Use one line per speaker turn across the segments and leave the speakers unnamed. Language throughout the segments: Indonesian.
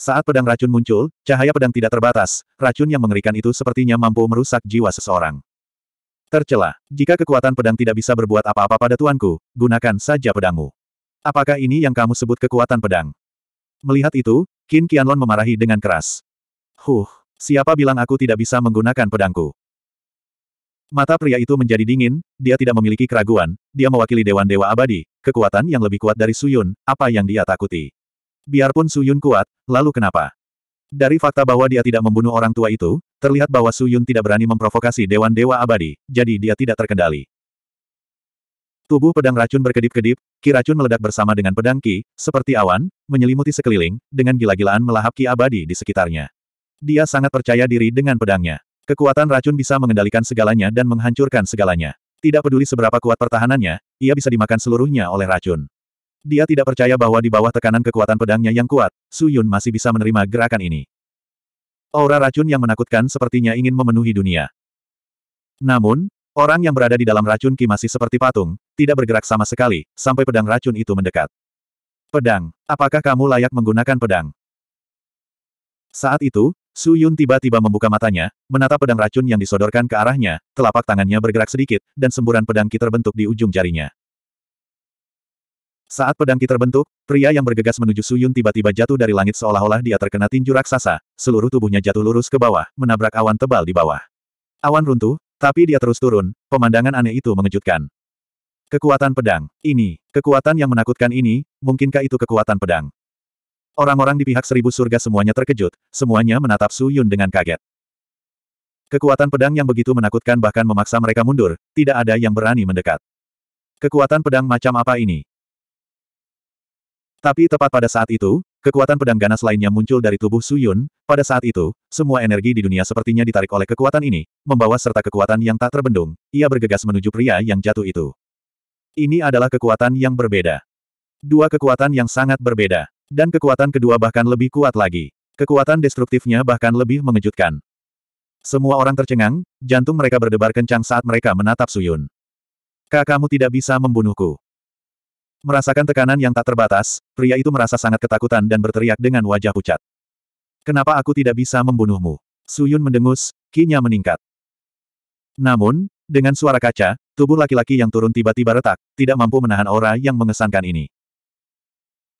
Saat pedang racun muncul, cahaya pedang tidak terbatas, racun yang mengerikan itu sepertinya mampu merusak jiwa seseorang. Tercela, jika kekuatan pedang tidak bisa berbuat apa-apa pada tuanku, gunakan saja pedangmu. Apakah ini yang kamu sebut kekuatan pedang? Melihat itu, Qin Qianlon memarahi dengan keras. Huh, siapa bilang aku tidak bisa menggunakan pedangku? Mata pria itu menjadi dingin, dia tidak memiliki keraguan, dia mewakili Dewan Dewa Abadi, kekuatan yang lebih kuat dari Suyun, apa yang dia takuti. Biarpun Su Yun kuat, lalu kenapa? Dari fakta bahwa dia tidak membunuh orang tua itu, terlihat bahwa Su Yun tidak berani memprovokasi Dewan Dewa Abadi, jadi dia tidak terkendali. Tubuh pedang racun berkedip-kedip, ki racun meledak bersama dengan pedang ki, seperti awan, menyelimuti sekeliling, dengan gila-gilaan melahap ki abadi di sekitarnya. Dia sangat percaya diri dengan pedangnya. Kekuatan racun bisa mengendalikan segalanya dan menghancurkan segalanya. Tidak peduli seberapa kuat pertahanannya, ia bisa dimakan seluruhnya oleh racun. Dia tidak percaya bahwa di bawah tekanan kekuatan pedangnya yang kuat, Su Yun masih bisa menerima gerakan ini. Aura racun yang menakutkan sepertinya ingin memenuhi dunia. Namun, orang yang berada di dalam racun Ki masih seperti patung, tidak bergerak sama sekali, sampai pedang racun itu mendekat. Pedang, apakah kamu layak menggunakan pedang? Saat itu, Su Yun tiba-tiba membuka matanya, menatap pedang racun yang disodorkan ke arahnya, telapak tangannya bergerak sedikit, dan semburan pedang ki terbentuk di ujung jarinya. Saat pedang terbentuk, pria yang bergegas menuju Suyun tiba-tiba jatuh dari langit seolah-olah dia terkena tinju raksasa, seluruh tubuhnya jatuh lurus ke bawah, menabrak awan tebal di bawah. Awan runtuh, tapi dia terus turun, pemandangan aneh itu mengejutkan. Kekuatan pedang, ini, kekuatan yang menakutkan ini, mungkinkah itu kekuatan pedang? Orang-orang di pihak seribu surga semuanya terkejut, semuanya menatap Suyun dengan kaget. Kekuatan pedang yang begitu menakutkan bahkan memaksa mereka mundur, tidak ada yang berani mendekat. Kekuatan pedang macam apa ini? Tapi tepat pada saat itu, kekuatan pedang ganas lainnya muncul dari tubuh Su Yun, pada saat itu, semua energi di dunia sepertinya ditarik oleh kekuatan ini, membawa serta kekuatan yang tak terbendung, ia bergegas menuju pria yang jatuh itu. Ini adalah kekuatan yang berbeda. Dua kekuatan yang sangat berbeda. Dan kekuatan kedua bahkan lebih kuat lagi. Kekuatan destruktifnya bahkan lebih mengejutkan. Semua orang tercengang, jantung mereka berdebar kencang saat mereka menatap Suyun. Kakakmu tidak bisa membunuhku. Merasakan tekanan yang tak terbatas, pria itu merasa sangat ketakutan dan berteriak dengan wajah pucat. Kenapa aku tidak bisa membunuhmu? Suyun mendengus, kinya meningkat. Namun, dengan suara kaca, tubuh laki-laki yang turun tiba-tiba retak, tidak mampu menahan aura yang mengesankan ini.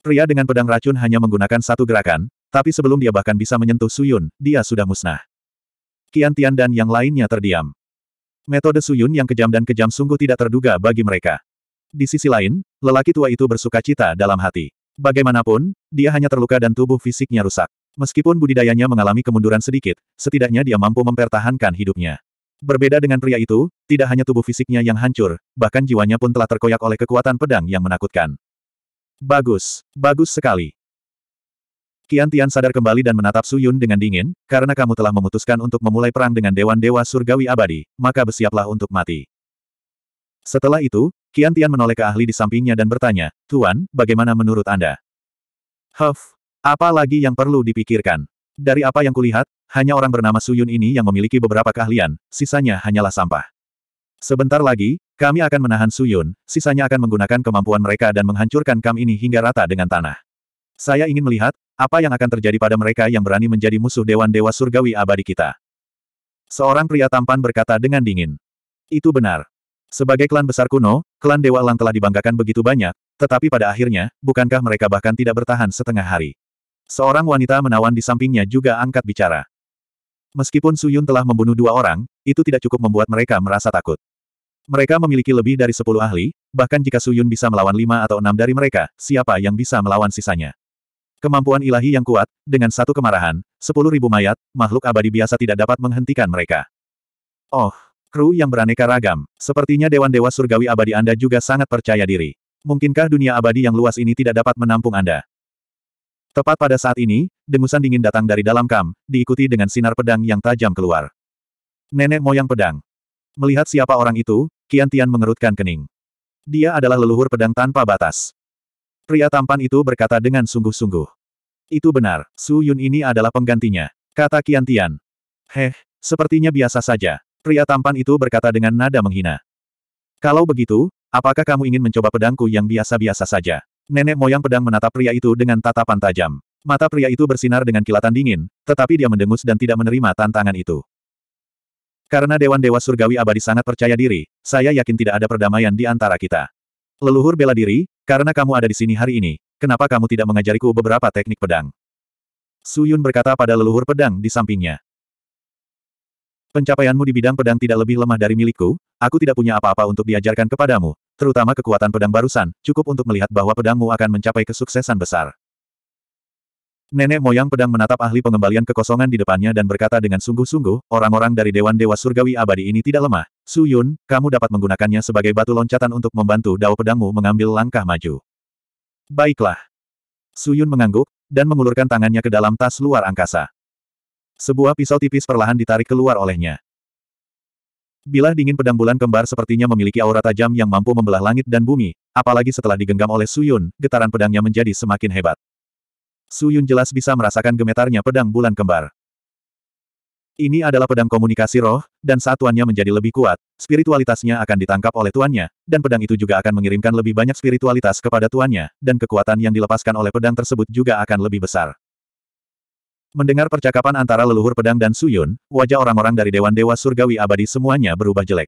Pria dengan pedang racun hanya menggunakan satu gerakan, tapi sebelum dia bahkan bisa menyentuh Suyun, dia sudah musnah. Kian Tian dan yang lainnya terdiam. Metode Suyun yang kejam dan kejam sungguh tidak terduga bagi mereka. Di sisi lain, lelaki tua itu bersuka cita dalam hati. Bagaimanapun, dia hanya terluka dan tubuh fisiknya rusak. Meskipun budidayanya mengalami kemunduran sedikit, setidaknya dia mampu mempertahankan hidupnya. Berbeda dengan pria itu, tidak hanya tubuh fisiknya yang hancur, bahkan jiwanya pun telah terkoyak oleh kekuatan pedang yang menakutkan. Bagus, bagus sekali. Kian Tian sadar kembali dan menatap Su Yun dengan dingin, karena kamu telah memutuskan untuk memulai perang dengan Dewan Dewa Surgawi Abadi, maka bersiaplah untuk mati. Setelah itu, Kian Tian menoleh ke ahli di sampingnya dan bertanya, Tuan, bagaimana menurut Anda? Huff, apa lagi yang perlu dipikirkan? Dari apa yang kulihat, hanya orang bernama Suyun ini yang memiliki beberapa keahlian, sisanya hanyalah sampah. Sebentar lagi, kami akan menahan Suyun, sisanya akan menggunakan kemampuan mereka dan menghancurkan kam ini hingga rata dengan tanah. Saya ingin melihat, apa yang akan terjadi pada mereka yang berani menjadi musuh Dewan Dewa Surgawi abadi kita. Seorang pria tampan berkata dengan dingin. Itu benar. Sebagai klan besar kuno, klan Dewa Lang telah dibanggakan begitu banyak, tetapi pada akhirnya, bukankah mereka bahkan tidak bertahan setengah hari? Seorang wanita menawan di sampingnya juga angkat bicara. Meskipun Suyun telah membunuh dua orang, itu tidak cukup membuat mereka merasa takut. Mereka memiliki lebih dari sepuluh ahli, bahkan jika Suyun bisa melawan lima atau enam dari mereka, siapa yang bisa melawan sisanya? Kemampuan ilahi yang kuat, dengan satu kemarahan, sepuluh ribu mayat, makhluk abadi biasa tidak dapat menghentikan mereka. Oh, Kru yang beraneka ragam, sepertinya Dewan-Dewa Surgawi Abadi Anda juga sangat percaya diri. Mungkinkah dunia abadi yang luas ini tidak dapat menampung Anda? Tepat pada saat ini, dengusan dingin datang dari dalam kam, diikuti dengan sinar pedang yang tajam keluar. Nenek moyang pedang. Melihat siapa orang itu, Kian Tian mengerutkan kening. Dia adalah leluhur pedang tanpa batas. Pria tampan itu berkata dengan sungguh-sungguh. Itu benar, Su Yun ini adalah penggantinya. Kata Kian Tian. Heh, sepertinya biasa saja. Pria tampan itu berkata dengan nada menghina. Kalau begitu, apakah kamu ingin mencoba pedangku yang biasa-biasa saja? Nenek moyang pedang menatap pria itu dengan tatapan tajam. Mata pria itu bersinar dengan kilatan dingin, tetapi dia mendengus dan tidak menerima tantangan itu. Karena Dewan Dewa Surgawi Abadi sangat percaya diri, saya yakin tidak ada perdamaian di antara kita. Leluhur bela diri, karena kamu ada di sini hari ini, kenapa kamu tidak mengajariku beberapa teknik pedang? Suyun berkata pada leluhur pedang di sampingnya. Pencapaianmu di bidang pedang tidak lebih lemah dari milikku, aku tidak punya apa-apa untuk diajarkan kepadamu, terutama kekuatan pedang barusan, cukup untuk melihat bahwa pedangmu akan mencapai kesuksesan besar. Nenek moyang pedang menatap ahli pengembalian kekosongan di depannya dan berkata dengan sungguh-sungguh, orang-orang dari Dewan Dewa Surgawi Abadi ini tidak lemah. Su Yun, kamu dapat menggunakannya sebagai batu loncatan untuk membantu dao pedangmu mengambil langkah maju. Baiklah. Su Yun mengangguk, dan mengulurkan tangannya ke dalam tas luar angkasa. Sebuah pisau tipis perlahan ditarik keluar olehnya. Bilah dingin pedang bulan kembar sepertinya memiliki aura tajam yang mampu membelah langit dan bumi, apalagi setelah digenggam oleh Suyun, getaran pedangnya menjadi semakin hebat. Suyun jelas bisa merasakan gemetarnya pedang bulan kembar. Ini adalah pedang komunikasi roh, dan saat tuannya menjadi lebih kuat, spiritualitasnya akan ditangkap oleh tuannya, dan pedang itu juga akan mengirimkan lebih banyak spiritualitas kepada tuannya, dan kekuatan yang dilepaskan oleh pedang tersebut juga akan lebih besar. Mendengar percakapan antara leluhur pedang dan Suyun, wajah orang-orang dari Dewan Dewa Surgawi Abadi semuanya berubah jelek.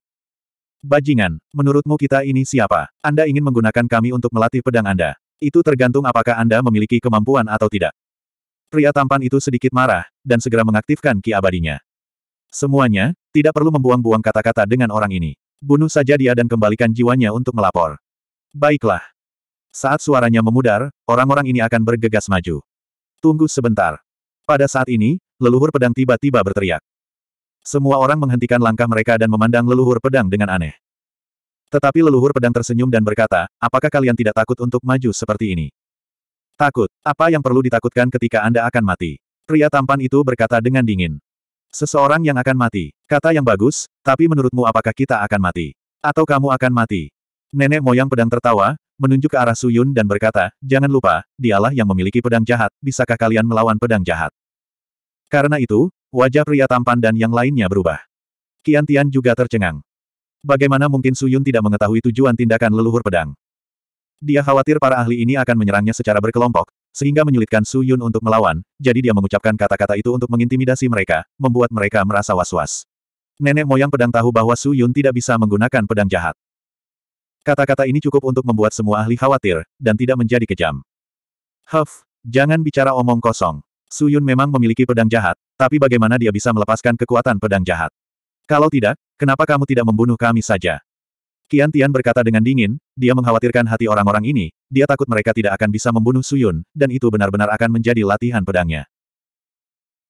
Bajingan, menurutmu kita ini siapa? Anda ingin menggunakan kami untuk melatih pedang Anda. Itu tergantung apakah Anda memiliki kemampuan atau tidak. Pria tampan itu sedikit marah, dan segera mengaktifkan ki abadinya. Semuanya, tidak perlu membuang-buang kata-kata dengan orang ini. Bunuh saja dia dan kembalikan jiwanya untuk melapor. Baiklah. Saat suaranya memudar, orang-orang ini akan bergegas maju. Tunggu sebentar. Pada saat ini, leluhur pedang tiba-tiba berteriak. Semua orang menghentikan langkah mereka dan memandang leluhur pedang dengan aneh. Tetapi leluhur pedang tersenyum dan berkata, apakah kalian tidak takut untuk maju seperti ini? Takut, apa yang perlu ditakutkan ketika Anda akan mati? Pria tampan itu berkata dengan dingin. Seseorang yang akan mati. Kata yang bagus, tapi menurutmu apakah kita akan mati? Atau kamu akan mati? Nenek moyang pedang tertawa, menunjuk ke arah Suyun dan berkata, Jangan lupa, dialah yang memiliki pedang jahat, bisakah kalian melawan pedang jahat? Karena itu, wajah pria tampan dan yang lainnya berubah. Kian Tian juga tercengang. Bagaimana mungkin Suyun tidak mengetahui tujuan tindakan leluhur pedang? Dia khawatir para ahli ini akan menyerangnya secara berkelompok, sehingga menyulitkan Suyun untuk melawan, jadi dia mengucapkan kata-kata itu untuk mengintimidasi mereka, membuat mereka merasa was-was. Nenek moyang pedang tahu bahwa Suyun tidak bisa menggunakan pedang jahat. Kata-kata ini cukup untuk membuat semua ahli khawatir, dan tidak menjadi kejam. Huff, jangan bicara omong kosong. Su Yun memang memiliki pedang jahat, tapi bagaimana dia bisa melepaskan kekuatan pedang jahat? Kalau tidak, kenapa kamu tidak membunuh kami saja? Kian Tian berkata dengan dingin, dia mengkhawatirkan hati orang-orang ini, dia takut mereka tidak akan bisa membunuh Su Yun, dan itu benar-benar akan menjadi latihan pedangnya.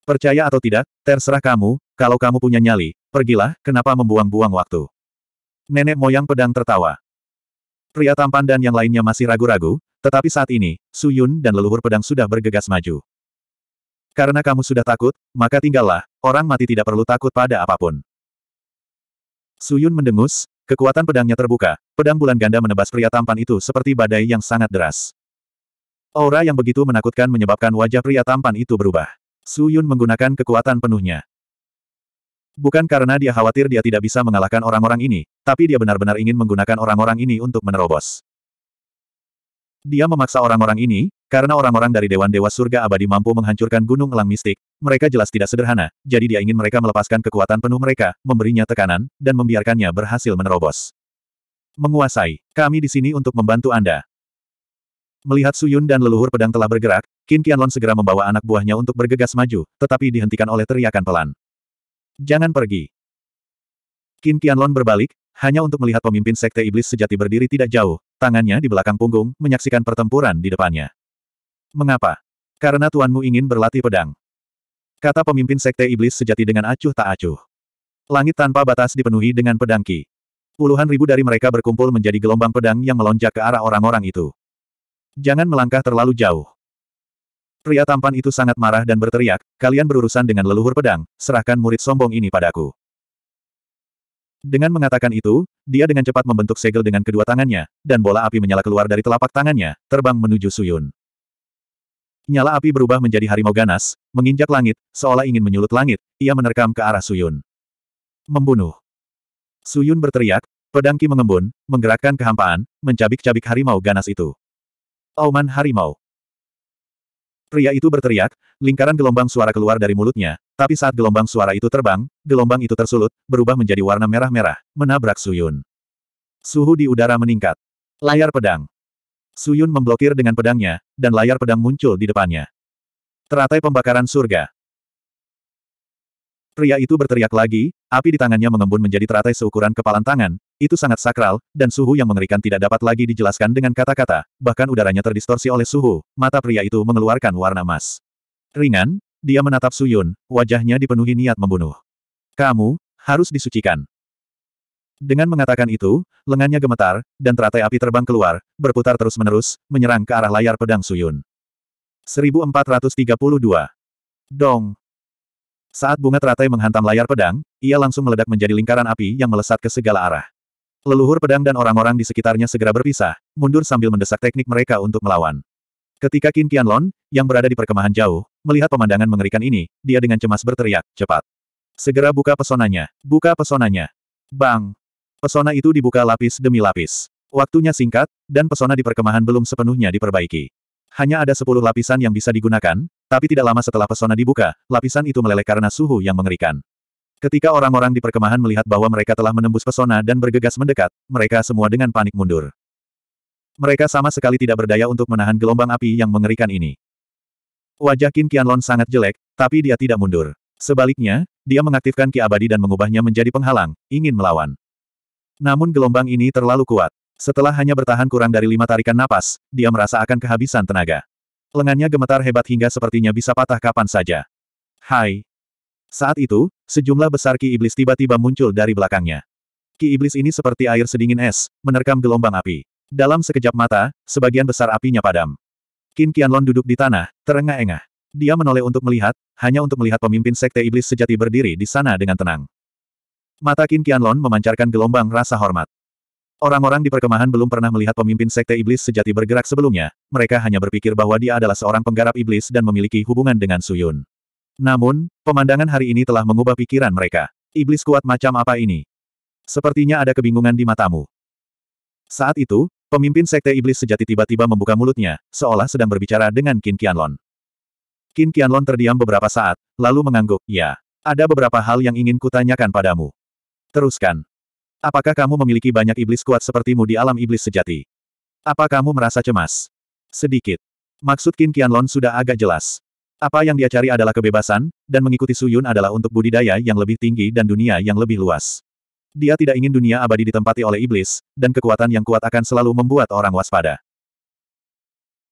Percaya atau tidak, terserah kamu, kalau kamu punya nyali, pergilah, kenapa membuang-buang waktu? Nenek moyang pedang tertawa. Pria tampan dan yang lainnya masih ragu-ragu, tetapi saat ini, Su Yun dan leluhur pedang sudah bergegas maju. Karena kamu sudah takut, maka tinggallah, orang mati tidak perlu takut pada apapun. Su Yun mendengus, kekuatan pedangnya terbuka, pedang bulan ganda menebas pria tampan itu seperti badai yang sangat deras. Aura yang begitu menakutkan menyebabkan wajah pria tampan itu berubah. Su Yun menggunakan kekuatan penuhnya. Bukan karena dia khawatir dia tidak bisa mengalahkan orang-orang ini, tapi dia benar-benar ingin menggunakan orang-orang ini untuk menerobos. Dia memaksa orang-orang ini, karena orang-orang dari Dewan Dewa Surga Abadi mampu menghancurkan Gunung Elang Mistik, mereka jelas tidak sederhana, jadi dia ingin mereka melepaskan kekuatan penuh mereka, memberinya tekanan, dan membiarkannya berhasil menerobos. Menguasai, kami di sini untuk membantu Anda. Melihat Suyun dan leluhur pedang telah bergerak, Qin Qianlong segera membawa anak buahnya untuk bergegas maju, tetapi dihentikan oleh teriakan pelan. Jangan pergi. Qin Qianlong berbalik, hanya untuk melihat pemimpin Sekte Iblis sejati berdiri tidak jauh, tangannya di belakang punggung, menyaksikan pertempuran di depannya. Mengapa? Karena tuanmu ingin berlatih pedang. Kata pemimpin Sekte Iblis sejati dengan acuh tak acuh. Langit tanpa batas dipenuhi dengan pedang Qi. Puluhan ribu dari mereka berkumpul menjadi gelombang pedang yang melonjak ke arah orang-orang itu. Jangan melangkah terlalu jauh. Pria tampan itu sangat marah dan berteriak, kalian berurusan dengan leluhur pedang, serahkan murid sombong ini padaku. Dengan mengatakan itu, dia dengan cepat membentuk segel dengan kedua tangannya, dan bola api menyala keluar dari telapak tangannya, terbang menuju Suyun. Nyala api berubah menjadi harimau ganas, menginjak langit, seolah ingin menyulut langit, ia menerkam ke arah Suyun. Membunuh. Suyun berteriak, Pedangki mengembun, menggerakkan kehampaan, mencabik-cabik harimau ganas itu. Auman harimau. Pria itu berteriak, lingkaran gelombang suara keluar dari mulutnya, tapi saat gelombang suara itu terbang, gelombang itu tersulut, berubah menjadi warna merah-merah, menabrak Suyun. Suhu di udara meningkat. Layar pedang. Suyun memblokir dengan pedangnya, dan layar pedang muncul di depannya. Teratai pembakaran surga. Pria itu berteriak lagi, api di tangannya mengembun menjadi teratai seukuran kepalan tangan, itu sangat sakral, dan suhu yang mengerikan tidak dapat lagi dijelaskan dengan kata-kata, bahkan udaranya terdistorsi oleh suhu, mata pria itu mengeluarkan warna emas. Ringan, dia menatap Suyun, wajahnya dipenuhi niat membunuh. Kamu, harus disucikan. Dengan mengatakan itu, lengannya gemetar, dan teratai api terbang keluar, berputar terus-menerus, menyerang ke arah layar pedang Suyun. 1432 Dong! Saat bunga teratai menghantam layar pedang, ia langsung meledak menjadi lingkaran api yang melesat ke segala arah. Leluhur pedang dan orang-orang di sekitarnya segera berpisah, mundur sambil mendesak teknik mereka untuk melawan. Ketika Qin Qianlong, yang berada di perkemahan jauh, melihat pemandangan mengerikan ini, dia dengan cemas berteriak, cepat. Segera buka pesonanya, buka pesonanya. Bang! Pesona itu dibuka lapis demi lapis. Waktunya singkat, dan pesona di perkemahan belum sepenuhnya diperbaiki. Hanya ada sepuluh lapisan yang bisa digunakan, tapi tidak lama setelah pesona dibuka, lapisan itu meleleh karena suhu yang mengerikan. Ketika orang-orang di perkemahan melihat bahwa mereka telah menembus pesona dan bergegas mendekat, mereka semua dengan panik mundur. Mereka sama sekali tidak berdaya untuk menahan gelombang api yang mengerikan ini. Wajah Qin Qianlon sangat jelek, tapi dia tidak mundur. Sebaliknya, dia mengaktifkan Ki Abadi dan mengubahnya menjadi penghalang, ingin melawan. Namun gelombang ini terlalu kuat. Setelah hanya bertahan kurang dari lima tarikan napas, dia merasa akan kehabisan tenaga. Lengannya gemetar hebat hingga sepertinya bisa patah kapan saja. Hai, saat itu, sejumlah besar ki iblis tiba-tiba muncul dari belakangnya. Ki iblis ini seperti air sedingin es, menerkam gelombang api. Dalam sekejap mata, sebagian besar apinya padam. Qin Qianlong duduk di tanah, terengah-engah. Dia menoleh untuk melihat, hanya untuk melihat pemimpin sekte iblis sejati berdiri di sana dengan tenang. Mata Qin Qianlong memancarkan gelombang rasa hormat. Orang-orang di perkemahan belum pernah melihat pemimpin sekte iblis sejati bergerak sebelumnya, mereka hanya berpikir bahwa dia adalah seorang penggarap iblis dan memiliki hubungan dengan Suyun. Namun, pemandangan hari ini telah mengubah pikiran mereka. Iblis kuat macam apa ini? Sepertinya ada kebingungan di matamu. Saat itu, pemimpin sekte iblis sejati tiba-tiba membuka mulutnya, seolah sedang berbicara dengan Qin Qianlong. Qin Qianlong terdiam beberapa saat, lalu mengangguk, ya, ada beberapa hal yang ingin kutanyakan padamu. Teruskan. Apakah kamu memiliki banyak iblis kuat sepertimu di alam iblis sejati? Apa kamu merasa cemas? Sedikit. Maksud Qin Qianlong sudah agak jelas. Apa yang dia cari adalah kebebasan, dan mengikuti Suyun adalah untuk budidaya yang lebih tinggi dan dunia yang lebih luas. Dia tidak ingin dunia abadi ditempati oleh iblis, dan kekuatan yang kuat akan selalu membuat orang waspada.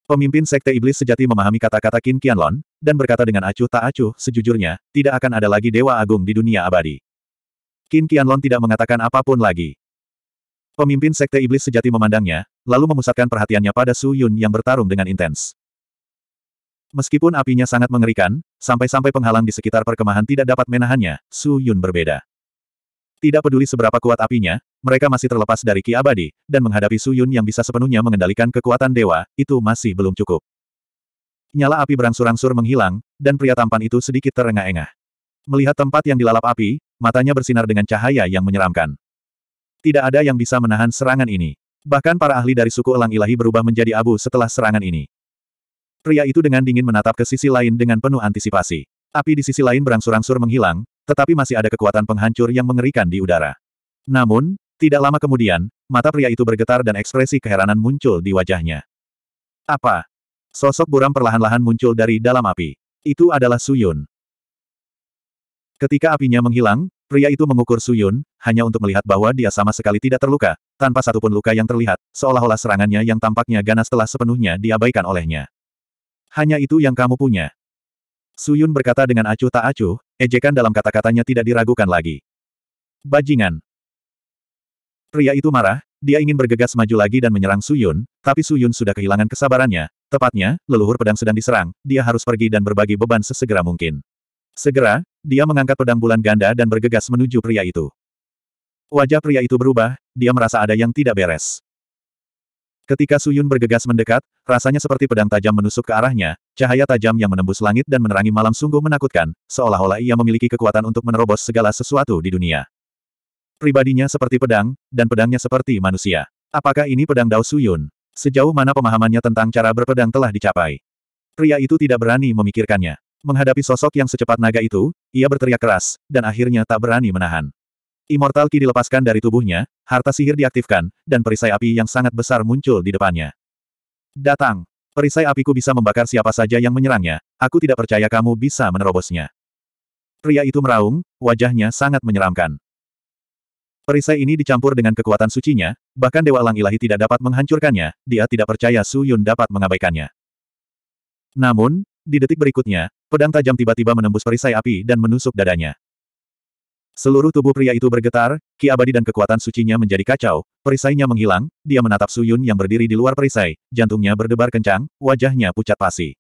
Pemimpin Sekte Iblis sejati memahami kata-kata Qin Qianlon, dan berkata dengan acuh tak acuh, sejujurnya, tidak akan ada lagi Dewa Agung di dunia abadi. Qin Qianlon tidak mengatakan apapun lagi. Pemimpin Sekte Iblis sejati memandangnya, lalu memusatkan perhatiannya pada Su Yun yang bertarung dengan intens. Meskipun apinya sangat mengerikan, sampai-sampai penghalang di sekitar perkemahan tidak dapat menahannya, Su Yun berbeda. Tidak peduli seberapa kuat apinya, mereka masih terlepas dari Ki Abadi, dan menghadapi Su Yun yang bisa sepenuhnya mengendalikan kekuatan dewa, itu masih belum cukup. Nyala api berangsur-angsur menghilang, dan pria tampan itu sedikit terengah-engah. Melihat tempat yang dilalap api, matanya bersinar dengan cahaya yang menyeramkan. Tidak ada yang bisa menahan serangan ini. Bahkan para ahli dari suku Elang Ilahi berubah menjadi abu setelah serangan ini. Pria itu dengan dingin menatap ke sisi lain dengan penuh antisipasi. Api di sisi lain berangsur-angsur menghilang, tetapi masih ada kekuatan penghancur yang mengerikan di udara. Namun, tidak lama kemudian, mata pria itu bergetar dan ekspresi keheranan muncul di wajahnya. Apa? Sosok buram perlahan-lahan muncul dari dalam api. Itu adalah Suyun. Ketika apinya menghilang, pria itu mengukur Suyun, hanya untuk melihat bahwa dia sama sekali tidak terluka, tanpa satupun luka yang terlihat, seolah-olah serangannya yang tampaknya ganas telah sepenuhnya diabaikan olehnya. Hanya itu yang kamu punya. Suyun berkata dengan acuh tak acuh, ejekan dalam kata-katanya tidak diragukan lagi. Bajingan. Pria itu marah, dia ingin bergegas maju lagi dan menyerang Suyun, tapi Suyun sudah kehilangan kesabarannya, tepatnya, leluhur pedang sedang diserang, dia harus pergi dan berbagi beban sesegera mungkin. Segera, dia mengangkat pedang bulan ganda dan bergegas menuju pria itu. Wajah pria itu berubah, dia merasa ada yang tidak beres. Ketika Suyun bergegas mendekat, rasanya seperti pedang tajam menusuk ke arahnya, cahaya tajam yang menembus langit dan menerangi malam sungguh menakutkan, seolah-olah ia memiliki kekuatan untuk menerobos segala sesuatu di dunia. Pribadinya seperti pedang, dan pedangnya seperti manusia. Apakah ini pedang Dao Suyun? Sejauh mana pemahamannya tentang cara berpedang telah dicapai? Pria itu tidak berani memikirkannya. Menghadapi sosok yang secepat naga itu, ia berteriak keras, dan akhirnya tak berani menahan. Immortal Ki dilepaskan dari tubuhnya, harta sihir diaktifkan, dan perisai api yang sangat besar muncul di depannya. Datang! Perisai apiku bisa membakar siapa saja yang menyerangnya, aku tidak percaya kamu bisa menerobosnya. Pria itu meraung, wajahnya sangat menyeramkan. Perisai ini dicampur dengan kekuatan sucinya, bahkan Dewa Lang Ilahi tidak dapat menghancurkannya, dia tidak percaya Su Yun dapat mengabaikannya. Namun, di detik berikutnya, pedang tajam tiba-tiba menembus perisai api dan menusuk dadanya. Seluruh tubuh pria itu bergetar, ki abadi dan kekuatan sucinya menjadi kacau, perisainya menghilang, dia menatap Suyun yang berdiri di luar perisai, jantungnya berdebar kencang, wajahnya pucat pasi.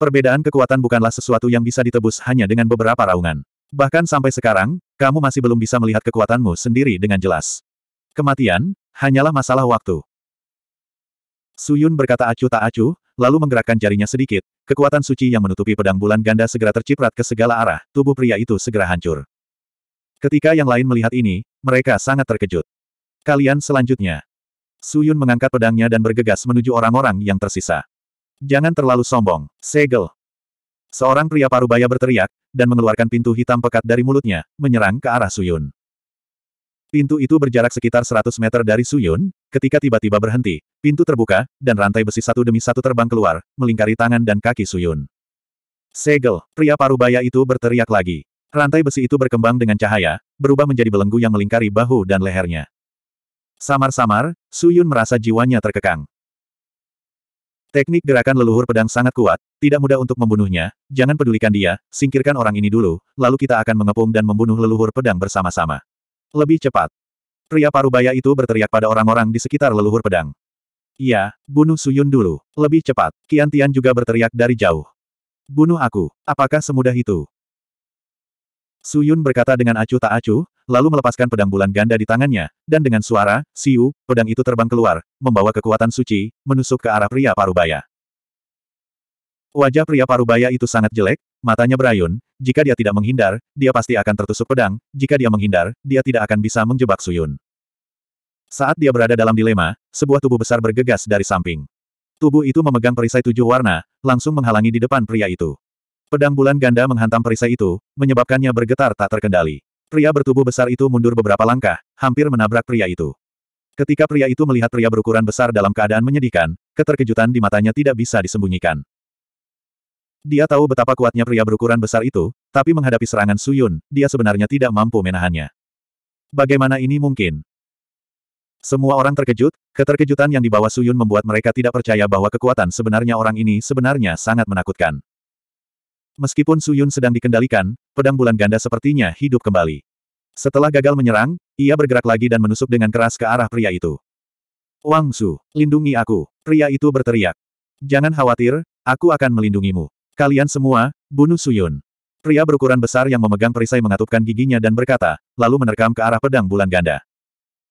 Perbedaan kekuatan bukanlah sesuatu yang bisa ditebus hanya dengan beberapa raungan. Bahkan sampai sekarang, kamu masih belum bisa melihat kekuatanmu sendiri dengan jelas. Kematian, hanyalah masalah waktu. Suyun berkata acu tak acu, lalu menggerakkan jarinya sedikit, kekuatan suci yang menutupi pedang bulan ganda segera terciprat ke segala arah, tubuh pria itu segera hancur. Ketika yang lain melihat ini, mereka sangat terkejut. Kalian selanjutnya. Suyun mengangkat pedangnya dan bergegas menuju orang-orang yang tersisa. Jangan terlalu sombong, segel. Seorang pria parubaya berteriak, dan mengeluarkan pintu hitam pekat dari mulutnya, menyerang ke arah Suyun. Pintu itu berjarak sekitar 100 meter dari Suyun, ketika tiba-tiba berhenti, pintu terbuka, dan rantai besi satu demi satu terbang keluar, melingkari tangan dan kaki Suyun. Segel, pria parubaya itu berteriak lagi. Rantai besi itu berkembang dengan cahaya, berubah menjadi belenggu yang melingkari bahu dan lehernya. Samar-samar, Suyun merasa jiwanya terkekang. Teknik gerakan leluhur pedang sangat kuat, tidak mudah untuk membunuhnya, jangan pedulikan dia, singkirkan orang ini dulu, lalu kita akan mengepung dan membunuh leluhur pedang bersama-sama. Lebih cepat. Pria parubaya itu berteriak pada orang-orang di sekitar leluhur pedang. Iya, bunuh Suyun dulu. Lebih cepat. Kian Tian juga berteriak dari jauh. Bunuh aku. Apakah semudah itu? Su Yun berkata dengan acuh tak acuh, lalu melepaskan pedang bulan ganda di tangannya, dan dengan suara, siu, pedang itu terbang keluar, membawa kekuatan suci, menusuk ke arah pria parubaya. Wajah pria parubaya itu sangat jelek, matanya berayun, jika dia tidak menghindar, dia pasti akan tertusuk pedang, jika dia menghindar, dia tidak akan bisa menjebak Su Yun. Saat dia berada dalam dilema, sebuah tubuh besar bergegas dari samping. Tubuh itu memegang perisai tujuh warna, langsung menghalangi di depan pria itu. Pedang bulan ganda menghantam perisai itu, menyebabkannya bergetar tak terkendali. Pria bertubuh besar itu mundur beberapa langkah, hampir menabrak pria itu. Ketika pria itu melihat pria berukuran besar dalam keadaan menyedihkan, keterkejutan di matanya tidak bisa disembunyikan. Dia tahu betapa kuatnya pria berukuran besar itu, tapi menghadapi serangan Suyun, dia sebenarnya tidak mampu menahannya. Bagaimana ini mungkin? Semua orang terkejut, keterkejutan yang dibawa Suyun membuat mereka tidak percaya bahwa kekuatan sebenarnya orang ini sebenarnya sangat menakutkan. Meskipun Suyun sedang dikendalikan, pedang bulan ganda sepertinya hidup kembali. Setelah gagal menyerang, ia bergerak lagi dan menusuk dengan keras ke arah pria itu. Wang Su, lindungi aku. Pria itu berteriak. Jangan khawatir, aku akan melindungimu. Kalian semua, bunuh Suyun. Pria berukuran besar yang memegang perisai mengatupkan giginya dan berkata, lalu menerkam ke arah pedang bulan ganda.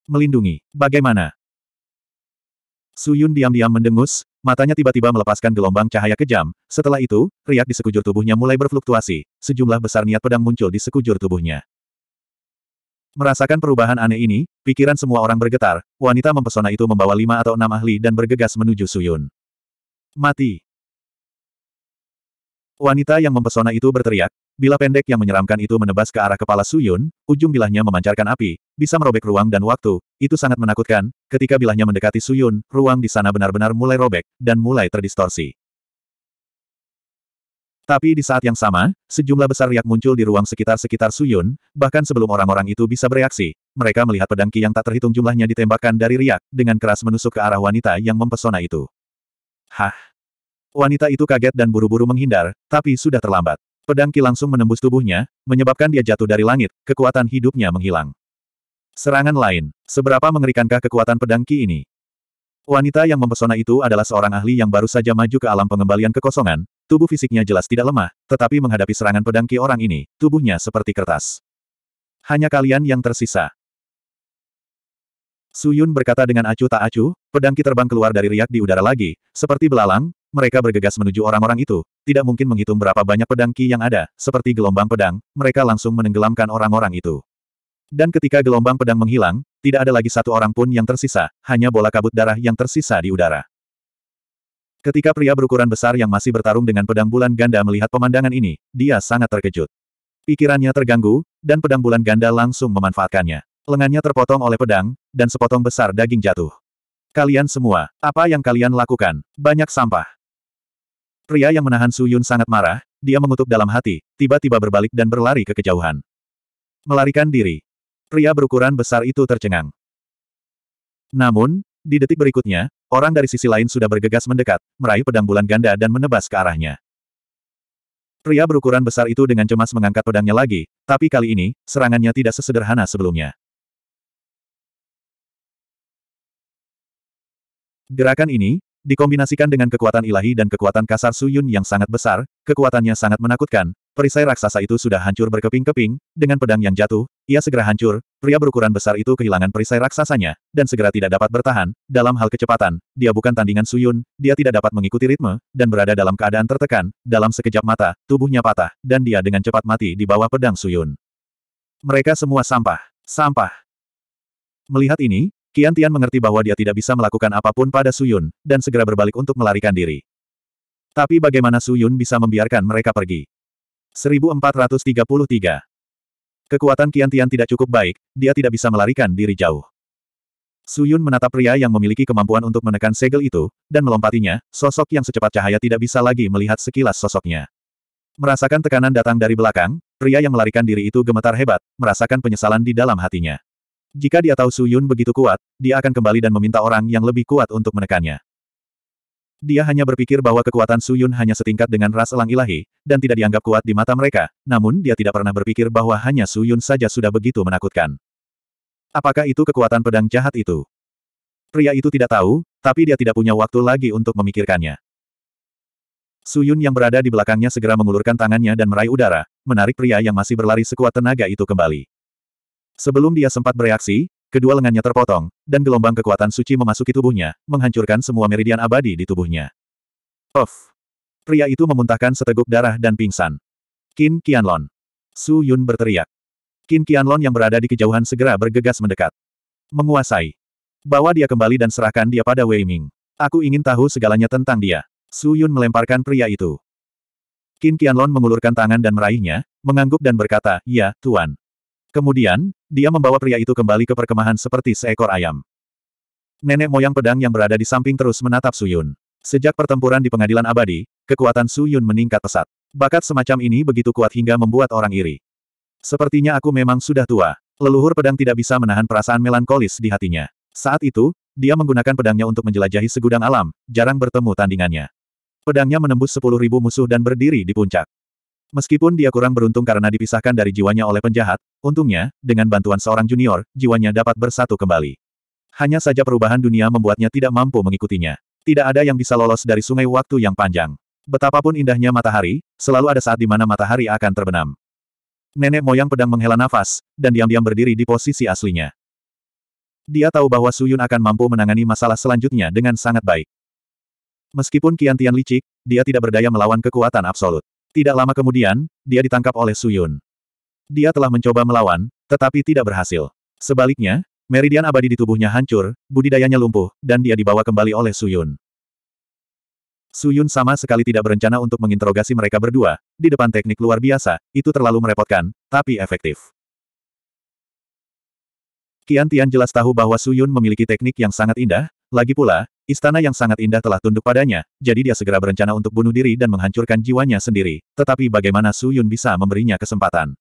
Melindungi, bagaimana? Suyun diam-diam mendengus, Matanya tiba-tiba melepaskan gelombang cahaya kejam, setelah itu, riak di sekujur tubuhnya mulai berfluktuasi, sejumlah besar niat pedang muncul di sekujur tubuhnya. Merasakan perubahan aneh ini, pikiran semua orang bergetar, wanita mempesona itu membawa lima atau enam ahli dan bergegas menuju Suyun. Mati. Wanita yang mempesona itu berteriak, Bila pendek yang menyeramkan itu menebas ke arah kepala Suyun, ujung bilahnya memancarkan api, bisa merobek ruang dan waktu. Itu sangat menakutkan. Ketika bilahnya mendekati Suyun, ruang di sana benar-benar mulai robek dan mulai terdistorsi. Tapi di saat yang sama, sejumlah besar riak muncul di ruang sekitar-sekitar Suyun, bahkan sebelum orang-orang itu bisa bereaksi. Mereka melihat pedang Ki yang tak terhitung jumlahnya ditembakkan dari riak, dengan keras menusuk ke arah wanita yang mempesona itu. Hah? Wanita itu kaget dan buru-buru menghindar, tapi sudah terlambat. Pedang Ki langsung menembus tubuhnya, menyebabkan dia jatuh dari langit, kekuatan hidupnya menghilang. Serangan lain. Seberapa mengerikankah kekuatan pedang Ki ini? Wanita yang mempesona itu adalah seorang ahli yang baru saja maju ke alam pengembalian kekosongan, tubuh fisiknya jelas tidak lemah, tetapi menghadapi serangan pedang Ki orang ini, tubuhnya seperti kertas. Hanya kalian yang tersisa. Suyun berkata dengan acuh tak acuh, pedang Ki terbang keluar dari riak di udara lagi, seperti belalang, mereka bergegas menuju orang-orang itu, tidak mungkin menghitung berapa banyak pedang Ki yang ada, seperti gelombang pedang, mereka langsung menenggelamkan orang-orang itu. Dan ketika gelombang pedang menghilang, tidak ada lagi satu orang pun yang tersisa, hanya bola kabut darah yang tersisa di udara. Ketika pria berukuran besar yang masih bertarung dengan pedang bulan ganda melihat pemandangan ini, dia sangat terkejut. Pikirannya terganggu, dan pedang bulan ganda langsung memanfaatkannya. Lengannya terpotong oleh pedang, dan sepotong besar daging jatuh. Kalian semua, apa yang kalian lakukan? Banyak sampah. Pria yang menahan Su Yun sangat marah, dia mengutuk dalam hati, tiba-tiba berbalik dan berlari ke kejauhan. Melarikan diri. Pria berukuran besar itu tercengang. Namun, di detik berikutnya, orang dari sisi lain sudah bergegas mendekat, meraih pedang bulan ganda dan menebas ke arahnya. Pria berukuran besar itu dengan cemas mengangkat pedangnya lagi, tapi kali ini, serangannya tidak sesederhana sebelumnya. Gerakan ini, Dikombinasikan dengan kekuatan ilahi dan kekuatan kasar Suyun yang sangat besar, kekuatannya sangat menakutkan, perisai raksasa itu sudah hancur berkeping-keping, dengan pedang yang jatuh, ia segera hancur, pria berukuran besar itu kehilangan perisai raksasanya, dan segera tidak dapat bertahan, dalam hal kecepatan, dia bukan tandingan Suyun, dia tidak dapat mengikuti ritme, dan berada dalam keadaan tertekan, dalam sekejap mata, tubuhnya patah, dan dia dengan cepat mati di bawah pedang Suyun. Mereka semua sampah. Sampah. Melihat ini, Qian Tian mengerti bahwa dia tidak bisa melakukan apapun pada Su Yun, dan segera berbalik untuk melarikan diri. Tapi bagaimana Su Yun bisa membiarkan mereka pergi? 1433 Kekuatan Qian Tian tidak cukup baik, dia tidak bisa melarikan diri jauh. Su Yun menatap pria yang memiliki kemampuan untuk menekan segel itu, dan melompatinya, sosok yang secepat cahaya tidak bisa lagi melihat sekilas sosoknya. Merasakan tekanan datang dari belakang, pria yang melarikan diri itu gemetar hebat, merasakan penyesalan di dalam hatinya. Jika dia tahu Su Yun begitu kuat, dia akan kembali dan meminta orang yang lebih kuat untuk menekannya. Dia hanya berpikir bahwa kekuatan Su Yun hanya setingkat dengan ras elang ilahi, dan tidak dianggap kuat di mata mereka, namun dia tidak pernah berpikir bahwa hanya Su Yun saja sudah begitu menakutkan. Apakah itu kekuatan pedang jahat itu? Pria itu tidak tahu, tapi dia tidak punya waktu lagi untuk memikirkannya. Su Yun yang berada di belakangnya segera mengulurkan tangannya dan meraih udara, menarik pria yang masih berlari sekuat tenaga itu kembali. Sebelum dia sempat bereaksi, kedua lengannya terpotong, dan gelombang kekuatan suci memasuki tubuhnya, menghancurkan semua meridian abadi di tubuhnya. Of! Pria itu memuntahkan seteguk darah dan pingsan. Qin Qianlon. Su Yun berteriak. Qin Qianlon yang berada di kejauhan segera bergegas mendekat. Menguasai. Bawa dia kembali dan serahkan dia pada Wei Ming. Aku ingin tahu segalanya tentang dia. Su Yun melemparkan pria itu. Qin Qianlon mengulurkan tangan dan meraihnya, mengangguk dan berkata, Ya, Tuan. Kemudian, dia membawa pria itu kembali ke perkemahan seperti seekor ayam. Nenek moyang pedang yang berada di samping terus menatap Suyun. Sejak pertempuran di pengadilan abadi, kekuatan Suyun meningkat pesat. Bakat semacam ini begitu kuat hingga membuat orang iri. Sepertinya aku memang sudah tua. Leluhur pedang tidak bisa menahan perasaan melankolis di hatinya. Saat itu, dia menggunakan pedangnya untuk menjelajahi segudang alam, jarang bertemu tandingannya. Pedangnya menembus sepuluh ribu musuh dan berdiri di puncak. Meskipun dia kurang beruntung karena dipisahkan dari jiwanya oleh penjahat, untungnya, dengan bantuan seorang junior, jiwanya dapat bersatu kembali. Hanya saja perubahan dunia membuatnya tidak mampu mengikutinya. Tidak ada yang bisa lolos dari sungai waktu yang panjang. Betapapun indahnya matahari, selalu ada saat di mana matahari akan terbenam. Nenek moyang pedang menghela nafas, dan diam-diam berdiri di posisi aslinya. Dia tahu bahwa Suyun akan mampu menangani masalah selanjutnya dengan sangat baik. Meskipun Kian Tian licik, dia tidak berdaya melawan kekuatan absolut. Tidak lama kemudian, dia ditangkap oleh Suyun. Dia telah mencoba melawan, tetapi tidak berhasil. Sebaliknya, meridian abadi di tubuhnya hancur, budidayanya lumpuh, dan dia dibawa kembali oleh Suyun. Suyun sama sekali tidak berencana untuk menginterogasi mereka berdua, di depan teknik luar biasa, itu terlalu merepotkan, tapi efektif. Kian Tian jelas tahu bahwa Suyun memiliki teknik yang sangat indah, lagi pula, istana yang sangat indah telah tunduk padanya, jadi dia segera berencana untuk bunuh diri dan menghancurkan jiwanya sendiri. Tetapi bagaimana Su Yun bisa memberinya kesempatan?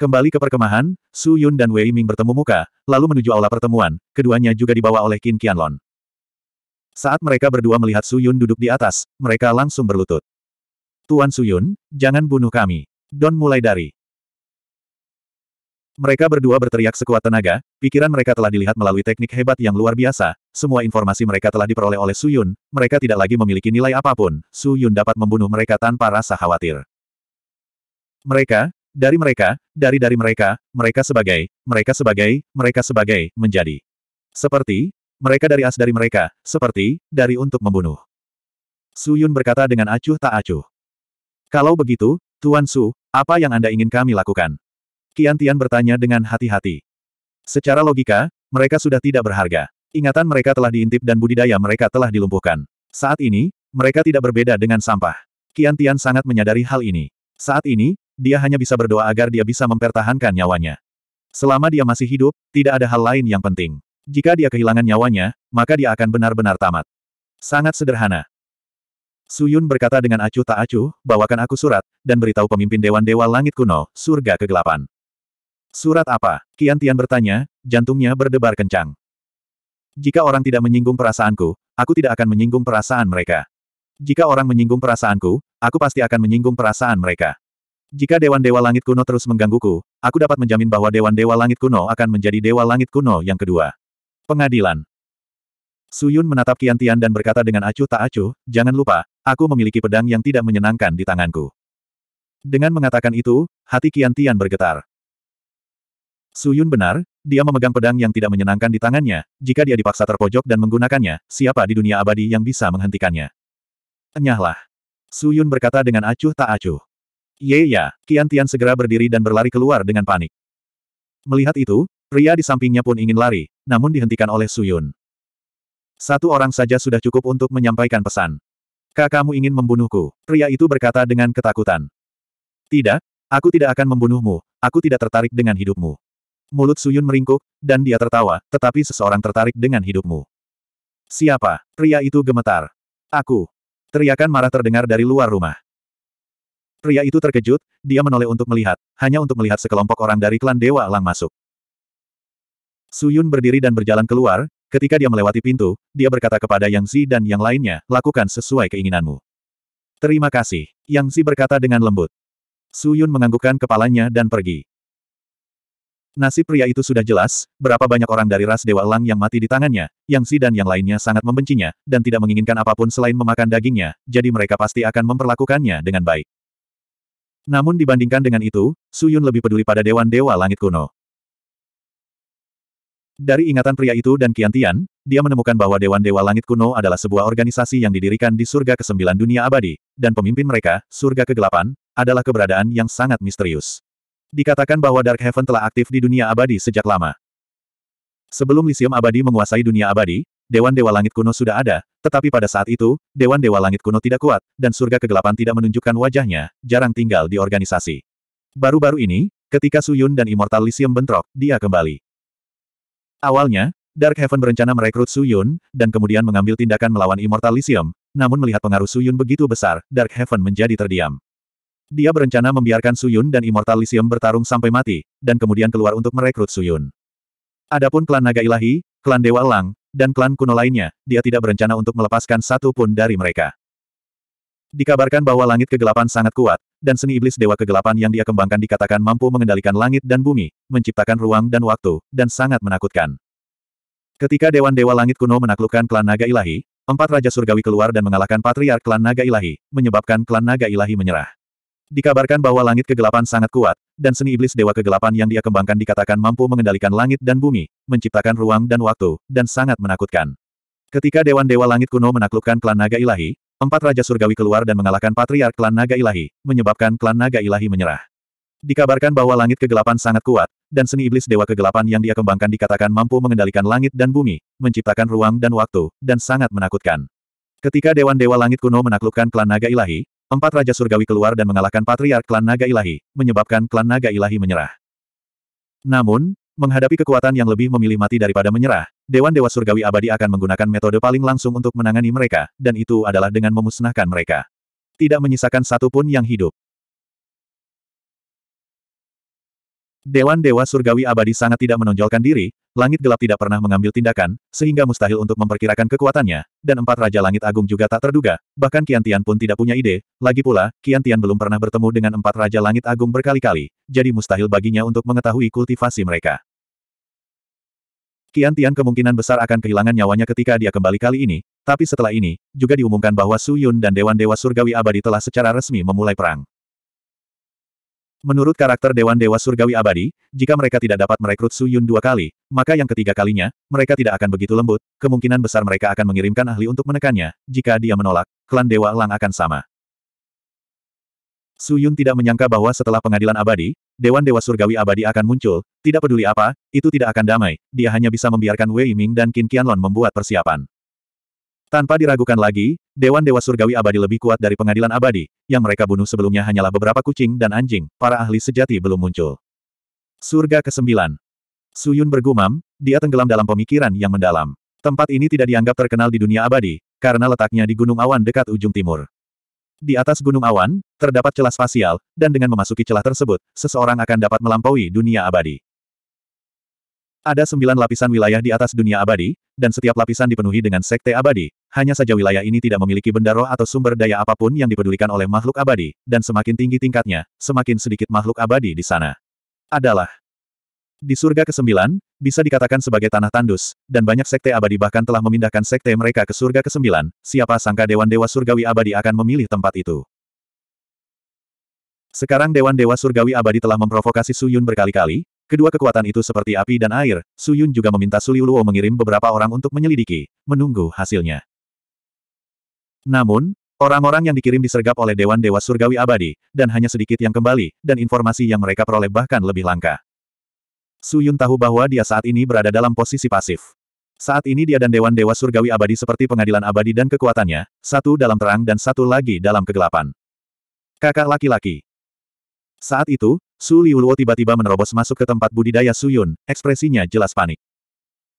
Kembali ke perkemahan, Su Yun dan Wei Ming bertemu muka, lalu menuju aula pertemuan, keduanya juga dibawa oleh Qin Qianlon. Saat mereka berdua melihat Su Yun duduk di atas, mereka langsung berlutut. Tuan Su Yun, jangan bunuh kami. Don mulai dari, mereka berdua berteriak sekuat tenaga, pikiran mereka telah dilihat melalui teknik hebat yang luar biasa, semua informasi mereka telah diperoleh oleh Su Yun, mereka tidak lagi memiliki nilai apapun, Su Yun dapat membunuh mereka tanpa rasa khawatir. Mereka, dari mereka, dari dari mereka, mereka sebagai, mereka sebagai, mereka sebagai, menjadi. Seperti, mereka dari as dari mereka, seperti, dari untuk membunuh. Su Yun berkata dengan acuh tak acuh. Kalau begitu, Tuan Su, apa yang Anda ingin kami lakukan? Kian Tian bertanya dengan hati-hati. Secara logika, mereka sudah tidak berharga. Ingatan mereka telah diintip dan budidaya mereka telah dilumpuhkan. Saat ini, mereka tidak berbeda dengan sampah. Kian Tian sangat menyadari hal ini. Saat ini, dia hanya bisa berdoa agar dia bisa mempertahankan nyawanya. Selama dia masih hidup, tidak ada hal lain yang penting. Jika dia kehilangan nyawanya, maka dia akan benar-benar tamat. Sangat sederhana. Suyun berkata dengan acuh tak acuh, bawakan aku surat, dan beritahu pemimpin Dewan Dewa Langit Kuno, surga kegelapan. Surat apa? Kian Tian bertanya, jantungnya berdebar kencang. Jika orang tidak menyinggung perasaanku, aku tidak akan menyinggung perasaan mereka. Jika orang menyinggung perasaanku, aku pasti akan menyinggung perasaan mereka. Jika Dewan-Dewa Langit Kuno terus menggangguku, aku dapat menjamin bahwa Dewan-Dewa Langit Kuno akan menjadi Dewa Langit Kuno yang kedua. Pengadilan Suyun menatap Kian Tian dan berkata dengan acuh tak acuh, jangan lupa, aku memiliki pedang yang tidak menyenangkan di tanganku. Dengan mengatakan itu, hati Kian Tian bergetar. Su Yun benar, dia memegang pedang yang tidak menyenangkan di tangannya, jika dia dipaksa terpojok dan menggunakannya, siapa di dunia abadi yang bisa menghentikannya? Enyahlah. Su Yun berkata dengan acuh tak acuh. Ye ya, Kian Tian segera berdiri dan berlari keluar dengan panik. Melihat itu, pria di sampingnya pun ingin lari, namun dihentikan oleh Su Yun. Satu orang saja sudah cukup untuk menyampaikan pesan. Kakakmu ingin membunuhku, pria itu berkata dengan ketakutan. Tidak, aku tidak akan membunuhmu, aku tidak tertarik dengan hidupmu. Mulut Suyun meringkuk, dan dia tertawa, tetapi seseorang tertarik dengan hidupmu. Siapa? Pria itu gemetar. Aku. Teriakan marah terdengar dari luar rumah. Pria itu terkejut, dia menoleh untuk melihat, hanya untuk melihat sekelompok orang dari klan Dewa Elang masuk. Suyun berdiri dan berjalan keluar, ketika dia melewati pintu, dia berkata kepada Yang Zi dan yang lainnya, lakukan sesuai keinginanmu. Terima kasih, Yang Zi berkata dengan lembut. Suyun menganggukkan kepalanya dan pergi. Nasib pria itu sudah jelas, berapa banyak orang dari ras Dewa Elang yang mati di tangannya, Yang Si dan yang lainnya sangat membencinya, dan tidak menginginkan apapun selain memakan dagingnya, jadi mereka pasti akan memperlakukannya dengan baik. Namun dibandingkan dengan itu, Su Yun lebih peduli pada Dewan-Dewa Langit kuno. Dari ingatan pria itu dan Kian Tian, dia menemukan bahwa Dewan-Dewa Langit kuno adalah sebuah organisasi yang didirikan di surga ke-9 dunia abadi, dan pemimpin mereka, surga ke-8, adalah keberadaan yang sangat misterius dikatakan bahwa Dark Heaven telah aktif di dunia abadi sejak lama. Sebelum Lisium abadi menguasai dunia abadi, Dewan Dewa Langit kuno sudah ada, tetapi pada saat itu, Dewan Dewa Langit kuno tidak kuat, dan surga kegelapan tidak menunjukkan wajahnya, jarang tinggal di organisasi. Baru-baru ini, ketika Suyun dan Immortal Lysium bentrok, dia kembali. Awalnya, Dark Heaven berencana merekrut Suyun, dan kemudian mengambil tindakan melawan Immortal Lysium, namun melihat pengaruh Suyun begitu besar, Dark Heaven menjadi terdiam. Dia berencana membiarkan Suyun dan Immortalisium bertarung sampai mati, dan kemudian keluar untuk merekrut Suyun. Adapun klan naga ilahi, klan Dewa Lang, dan klan kuno lainnya, dia tidak berencana untuk melepaskan satu pun dari mereka. Dikabarkan bahwa langit kegelapan sangat kuat, dan seni iblis dewa kegelapan yang dia kembangkan dikatakan mampu mengendalikan langit dan bumi, menciptakan ruang dan waktu, dan sangat menakutkan. Ketika Dewan-Dewa Langit kuno menaklukkan klan naga ilahi, empat Raja Surgawi keluar dan mengalahkan Patriark klan naga ilahi, menyebabkan klan naga ilahi menyerah. Dikabarkan bahwa langit kegelapan sangat kuat, dan seni iblis dewa kegelapan yang dia kembangkan dikatakan mampu mengendalikan langit dan bumi, menciptakan ruang dan waktu, dan sangat menakutkan. Ketika dewan-dewa langit kuno menaklukkan klan naga ilahi, empat raja surgawi keluar dan mengalahkan patriark klan naga ilahi, menyebabkan klan naga ilahi menyerah. Dikabarkan bahwa langit kegelapan sangat kuat, dan seni iblis dewa kegelapan yang dia kembangkan dikatakan mampu mengendalikan langit dan bumi, menciptakan ruang dan waktu, dan sangat menakutkan. Ketika dewan-dewa langit kuno menaklukkan klan naga ilahi, empat Raja Surgawi keluar dan mengalahkan Patriark Klan Naga Ilahi, menyebabkan Klan Naga Ilahi menyerah. Namun, menghadapi kekuatan yang lebih memilih mati daripada menyerah, Dewan Dewa Surgawi Abadi akan menggunakan metode paling langsung untuk menangani mereka, dan itu adalah dengan memusnahkan mereka. Tidak menyisakan satupun yang hidup. Dewan-dewa surgawi abadi sangat tidak menonjolkan diri, langit gelap tidak pernah mengambil tindakan, sehingga mustahil untuk memperkirakan kekuatannya, dan empat raja langit agung juga tak terduga, bahkan Kian Tian pun tidak punya ide, lagi pula, Kian Tian belum pernah bertemu dengan empat raja langit agung berkali-kali, jadi mustahil baginya untuk mengetahui kultivasi mereka. Kian Tian kemungkinan besar akan kehilangan nyawanya ketika dia kembali kali ini, tapi setelah ini, juga diumumkan bahwa Su Yun dan Dewan Dewa Surgawi Abadi telah secara resmi memulai perang. Menurut karakter Dewan Dewa Surgawi Abadi, jika mereka tidak dapat merekrut Su Yun dua kali, maka yang ketiga kalinya, mereka tidak akan begitu lembut, kemungkinan besar mereka akan mengirimkan ahli untuk menekannya, jika dia menolak, klan Dewa Lang akan sama. Su Yun tidak menyangka bahwa setelah pengadilan abadi, Dewan Dewa Surgawi abadi akan muncul, tidak peduli apa, itu tidak akan damai, dia hanya bisa membiarkan Wei Ming dan Qin Qianlong membuat persiapan. Tanpa diragukan lagi, Dewan Dewa Surgawi Abadi lebih kuat dari pengadilan abadi, yang mereka bunuh sebelumnya hanyalah beberapa kucing dan anjing, para ahli sejati belum muncul. Surga ke-9 Suyun bergumam, dia tenggelam dalam pemikiran yang mendalam. Tempat ini tidak dianggap terkenal di dunia abadi, karena letaknya di gunung awan dekat ujung timur. Di atas gunung awan, terdapat celah spasial, dan dengan memasuki celah tersebut, seseorang akan dapat melampaui dunia abadi. Ada sembilan lapisan wilayah di atas dunia abadi, dan setiap lapisan dipenuhi dengan sekte abadi, hanya saja wilayah ini tidak memiliki benda roh atau sumber daya apapun yang dipedulikan oleh makhluk abadi, dan semakin tinggi tingkatnya, semakin sedikit makhluk abadi di sana. Adalah di surga ke-9, bisa dikatakan sebagai tanah tandus, dan banyak sekte abadi bahkan telah memindahkan sekte mereka ke surga ke-9, siapa sangka dewan-dewa surgawi abadi akan memilih tempat itu. Sekarang dewan-dewa surgawi abadi telah memprovokasi Su Yun berkali-kali, Kedua kekuatan itu seperti api dan air, Su Yun juga meminta Suliuluo mengirim beberapa orang untuk menyelidiki, menunggu hasilnya. Namun, orang-orang yang dikirim disergap oleh Dewan Dewa Surgawi Abadi, dan hanya sedikit yang kembali, dan informasi yang mereka peroleh bahkan lebih langka. Su Yun tahu bahwa dia saat ini berada dalam posisi pasif. Saat ini dia dan Dewan Dewa Surgawi Abadi seperti pengadilan abadi dan kekuatannya, satu dalam terang dan satu lagi dalam kegelapan. Kakak laki-laki. Saat itu, Su Liuluo tiba-tiba menerobos masuk ke tempat budidaya Su Yun, ekspresinya jelas panik.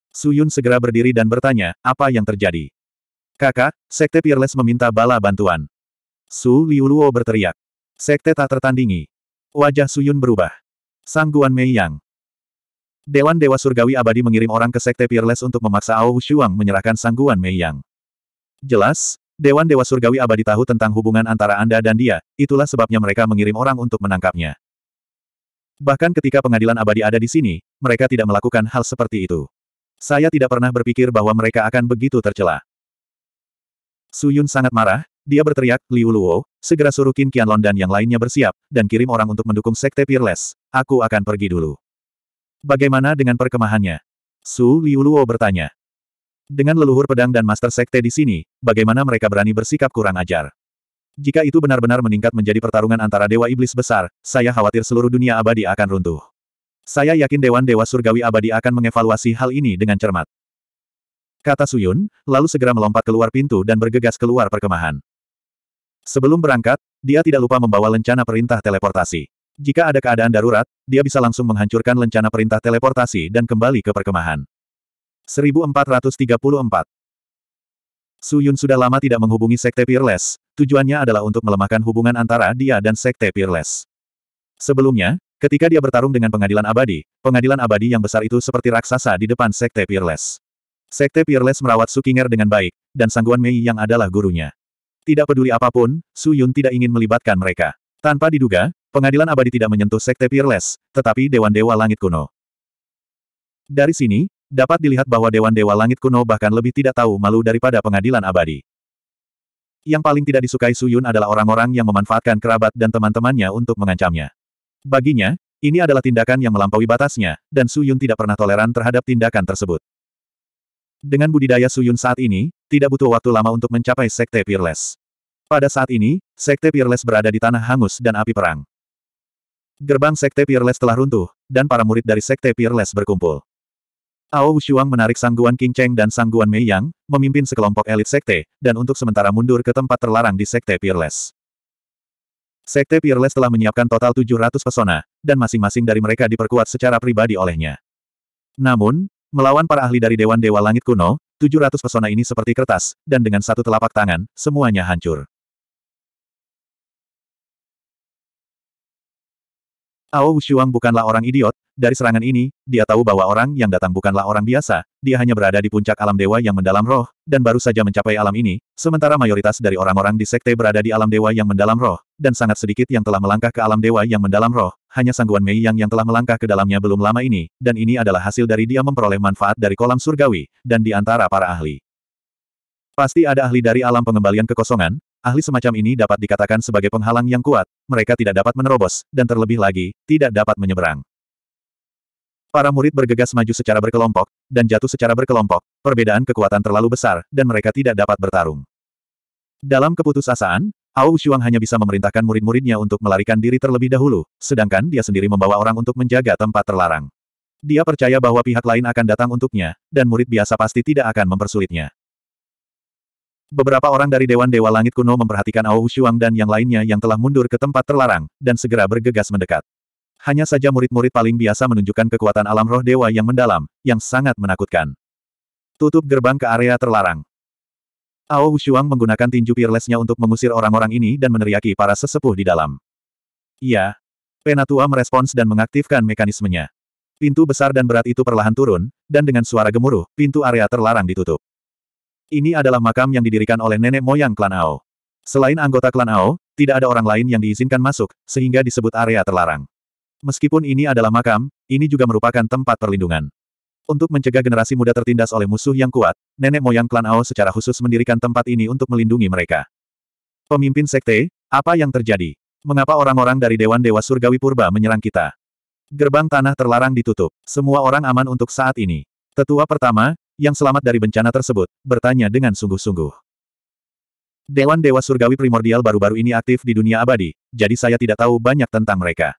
Su Yun segera berdiri dan bertanya, apa yang terjadi? Kakak, Sekte Peerless meminta bala bantuan. Su Liuluo berteriak. Sekte tak tertandingi. Wajah Suyun berubah. Sangguan Mei Yang. Dewan Dewa Surgawi Abadi mengirim orang ke Sekte Peerless untuk memaksa Ao Shuang menyerahkan Sangguan Mei Yang. Jelas, Dewan Dewa Surgawi Abadi tahu tentang hubungan antara Anda dan dia, itulah sebabnya mereka mengirim orang untuk menangkapnya. Bahkan ketika pengadilan abadi ada di sini, mereka tidak melakukan hal seperti itu. Saya tidak pernah berpikir bahwa mereka akan begitu tercela. Su Yun sangat marah, dia berteriak, Liu Luo, segera suruh Qin Qianlong dan yang lainnya bersiap, dan kirim orang untuk mendukung Sekte Peerless. Aku akan pergi dulu. Bagaimana dengan perkemahannya? Su Liu Luo bertanya. Dengan leluhur pedang dan master sekte di sini, bagaimana mereka berani bersikap kurang ajar? Jika itu benar-benar meningkat menjadi pertarungan antara Dewa Iblis Besar, saya khawatir seluruh dunia abadi akan runtuh. Saya yakin Dewan Dewa Surgawi Abadi akan mengevaluasi hal ini dengan cermat kata Suyun, lalu segera melompat keluar pintu dan bergegas keluar perkemahan. Sebelum berangkat, dia tidak lupa membawa lencana perintah teleportasi. Jika ada keadaan darurat, dia bisa langsung menghancurkan lencana perintah teleportasi dan kembali ke perkemahan. 1434 Suyun sudah lama tidak menghubungi Sekte Peerless, tujuannya adalah untuk melemahkan hubungan antara dia dan Sekte Peerless. Sebelumnya, Ketika dia bertarung dengan pengadilan abadi, pengadilan abadi yang besar itu seperti raksasa di depan Sekte Peerless. Sekte Peerless merawat Sukinger dengan baik, dan Sangguan Mei yang adalah gurunya. Tidak peduli apapun, Su Yun tidak ingin melibatkan mereka. Tanpa diduga, pengadilan abadi tidak menyentuh Sekte Peerless, tetapi Dewan Dewa Langit Kuno. Dari sini, dapat dilihat bahwa Dewan Dewa Langit Kuno bahkan lebih tidak tahu malu daripada pengadilan abadi. Yang paling tidak disukai Su Yun adalah orang-orang yang memanfaatkan kerabat dan teman-temannya untuk mengancamnya. Baginya, ini adalah tindakan yang melampaui batasnya, dan Su Yun tidak pernah toleran terhadap tindakan tersebut. Dengan budidaya Suyun saat ini, tidak butuh waktu lama untuk mencapai Sekte Peerless. Pada saat ini, Sekte Peerless berada di tanah hangus dan api perang. Gerbang Sekte Peerless telah runtuh, dan para murid dari Sekte Peerless berkumpul. Ao Wushuang menarik Sangguan King Cheng dan Sangguan Mei Yang, memimpin sekelompok elit Sekte, dan untuk sementara mundur ke tempat terlarang di Sekte Peerless. Sekte Peerless telah menyiapkan total 700 pesona, dan masing-masing dari mereka diperkuat secara pribadi olehnya. Namun, Melawan para ahli dari Dewan Dewa Langit kuno, 700 pesona ini seperti kertas, dan dengan satu telapak tangan, semuanya hancur. Ao Shuang bukanlah orang idiot, dari serangan ini, dia tahu bahwa orang yang datang bukanlah orang biasa, dia hanya berada di puncak alam dewa yang mendalam roh, dan baru saja mencapai alam ini, sementara mayoritas dari orang-orang di sekte berada di alam dewa yang mendalam roh, dan sangat sedikit yang telah melangkah ke alam dewa yang mendalam roh, hanya Sangguan Mei Yang yang telah melangkah ke dalamnya belum lama ini, dan ini adalah hasil dari dia memperoleh manfaat dari kolam surgawi, dan di antara para ahli. Pasti ada ahli dari alam pengembalian kekosongan, ahli semacam ini dapat dikatakan sebagai penghalang yang kuat, mereka tidak dapat menerobos, dan terlebih lagi, tidak dapat menyeberang. Para murid bergegas maju secara berkelompok, dan jatuh secara berkelompok, perbedaan kekuatan terlalu besar, dan mereka tidak dapat bertarung. Dalam keputusasaan, Ao Shuang hanya bisa memerintahkan murid-muridnya untuk melarikan diri terlebih dahulu, sedangkan dia sendiri membawa orang untuk menjaga tempat terlarang. Dia percaya bahwa pihak lain akan datang untuknya, dan murid biasa pasti tidak akan mempersulitnya. Beberapa orang dari Dewan Dewa Langit kuno memperhatikan Ao Shuang dan yang lainnya yang telah mundur ke tempat terlarang, dan segera bergegas mendekat. Hanya saja murid-murid paling biasa menunjukkan kekuatan alam roh dewa yang mendalam, yang sangat menakutkan. Tutup gerbang ke area terlarang. Ao Shuang menggunakan tinju peerlessnya untuk mengusir orang-orang ini dan meneriaki para sesepuh di dalam. Iya. Penatua merespons dan mengaktifkan mekanismenya. Pintu besar dan berat itu perlahan turun, dan dengan suara gemuruh, pintu area terlarang ditutup. Ini adalah makam yang didirikan oleh nenek moyang klan Ao. Selain anggota klan Ao, tidak ada orang lain yang diizinkan masuk, sehingga disebut area terlarang. Meskipun ini adalah makam, ini juga merupakan tempat perlindungan. Untuk mencegah generasi muda tertindas oleh musuh yang kuat, nenek moyang klan Ao secara khusus mendirikan tempat ini untuk melindungi mereka. Pemimpin sekte, apa yang terjadi? Mengapa orang-orang dari Dewan Dewa Surgawi Purba menyerang kita? Gerbang tanah terlarang ditutup. Semua orang aman untuk saat ini. Tetua pertama, yang selamat dari bencana tersebut, bertanya dengan sungguh-sungguh. Dewan Dewa Surgawi Primordial baru-baru ini aktif di dunia abadi, jadi saya tidak tahu banyak tentang mereka.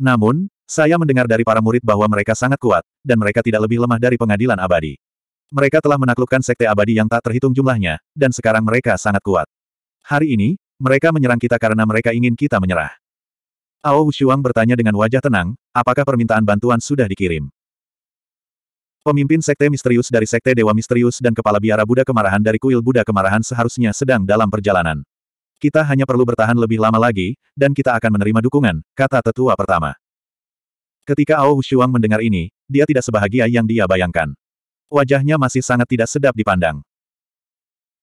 Namun, saya mendengar dari para murid bahwa mereka sangat kuat, dan mereka tidak lebih lemah dari pengadilan abadi. Mereka telah menaklukkan sekte abadi yang tak terhitung jumlahnya, dan sekarang mereka sangat kuat. Hari ini, mereka menyerang kita karena mereka ingin kita menyerah. Ao Wushuang bertanya dengan wajah tenang, apakah permintaan bantuan sudah dikirim? Pemimpin Sekte Misterius dari Sekte Dewa Misterius dan Kepala Biara Buddha Kemarahan dari Kuil Buddha Kemarahan seharusnya sedang dalam perjalanan. Kita hanya perlu bertahan lebih lama lagi, dan kita akan menerima dukungan, kata tetua pertama. Ketika Ao Hushuang mendengar ini, dia tidak sebahagia yang dia bayangkan. Wajahnya masih sangat tidak sedap dipandang.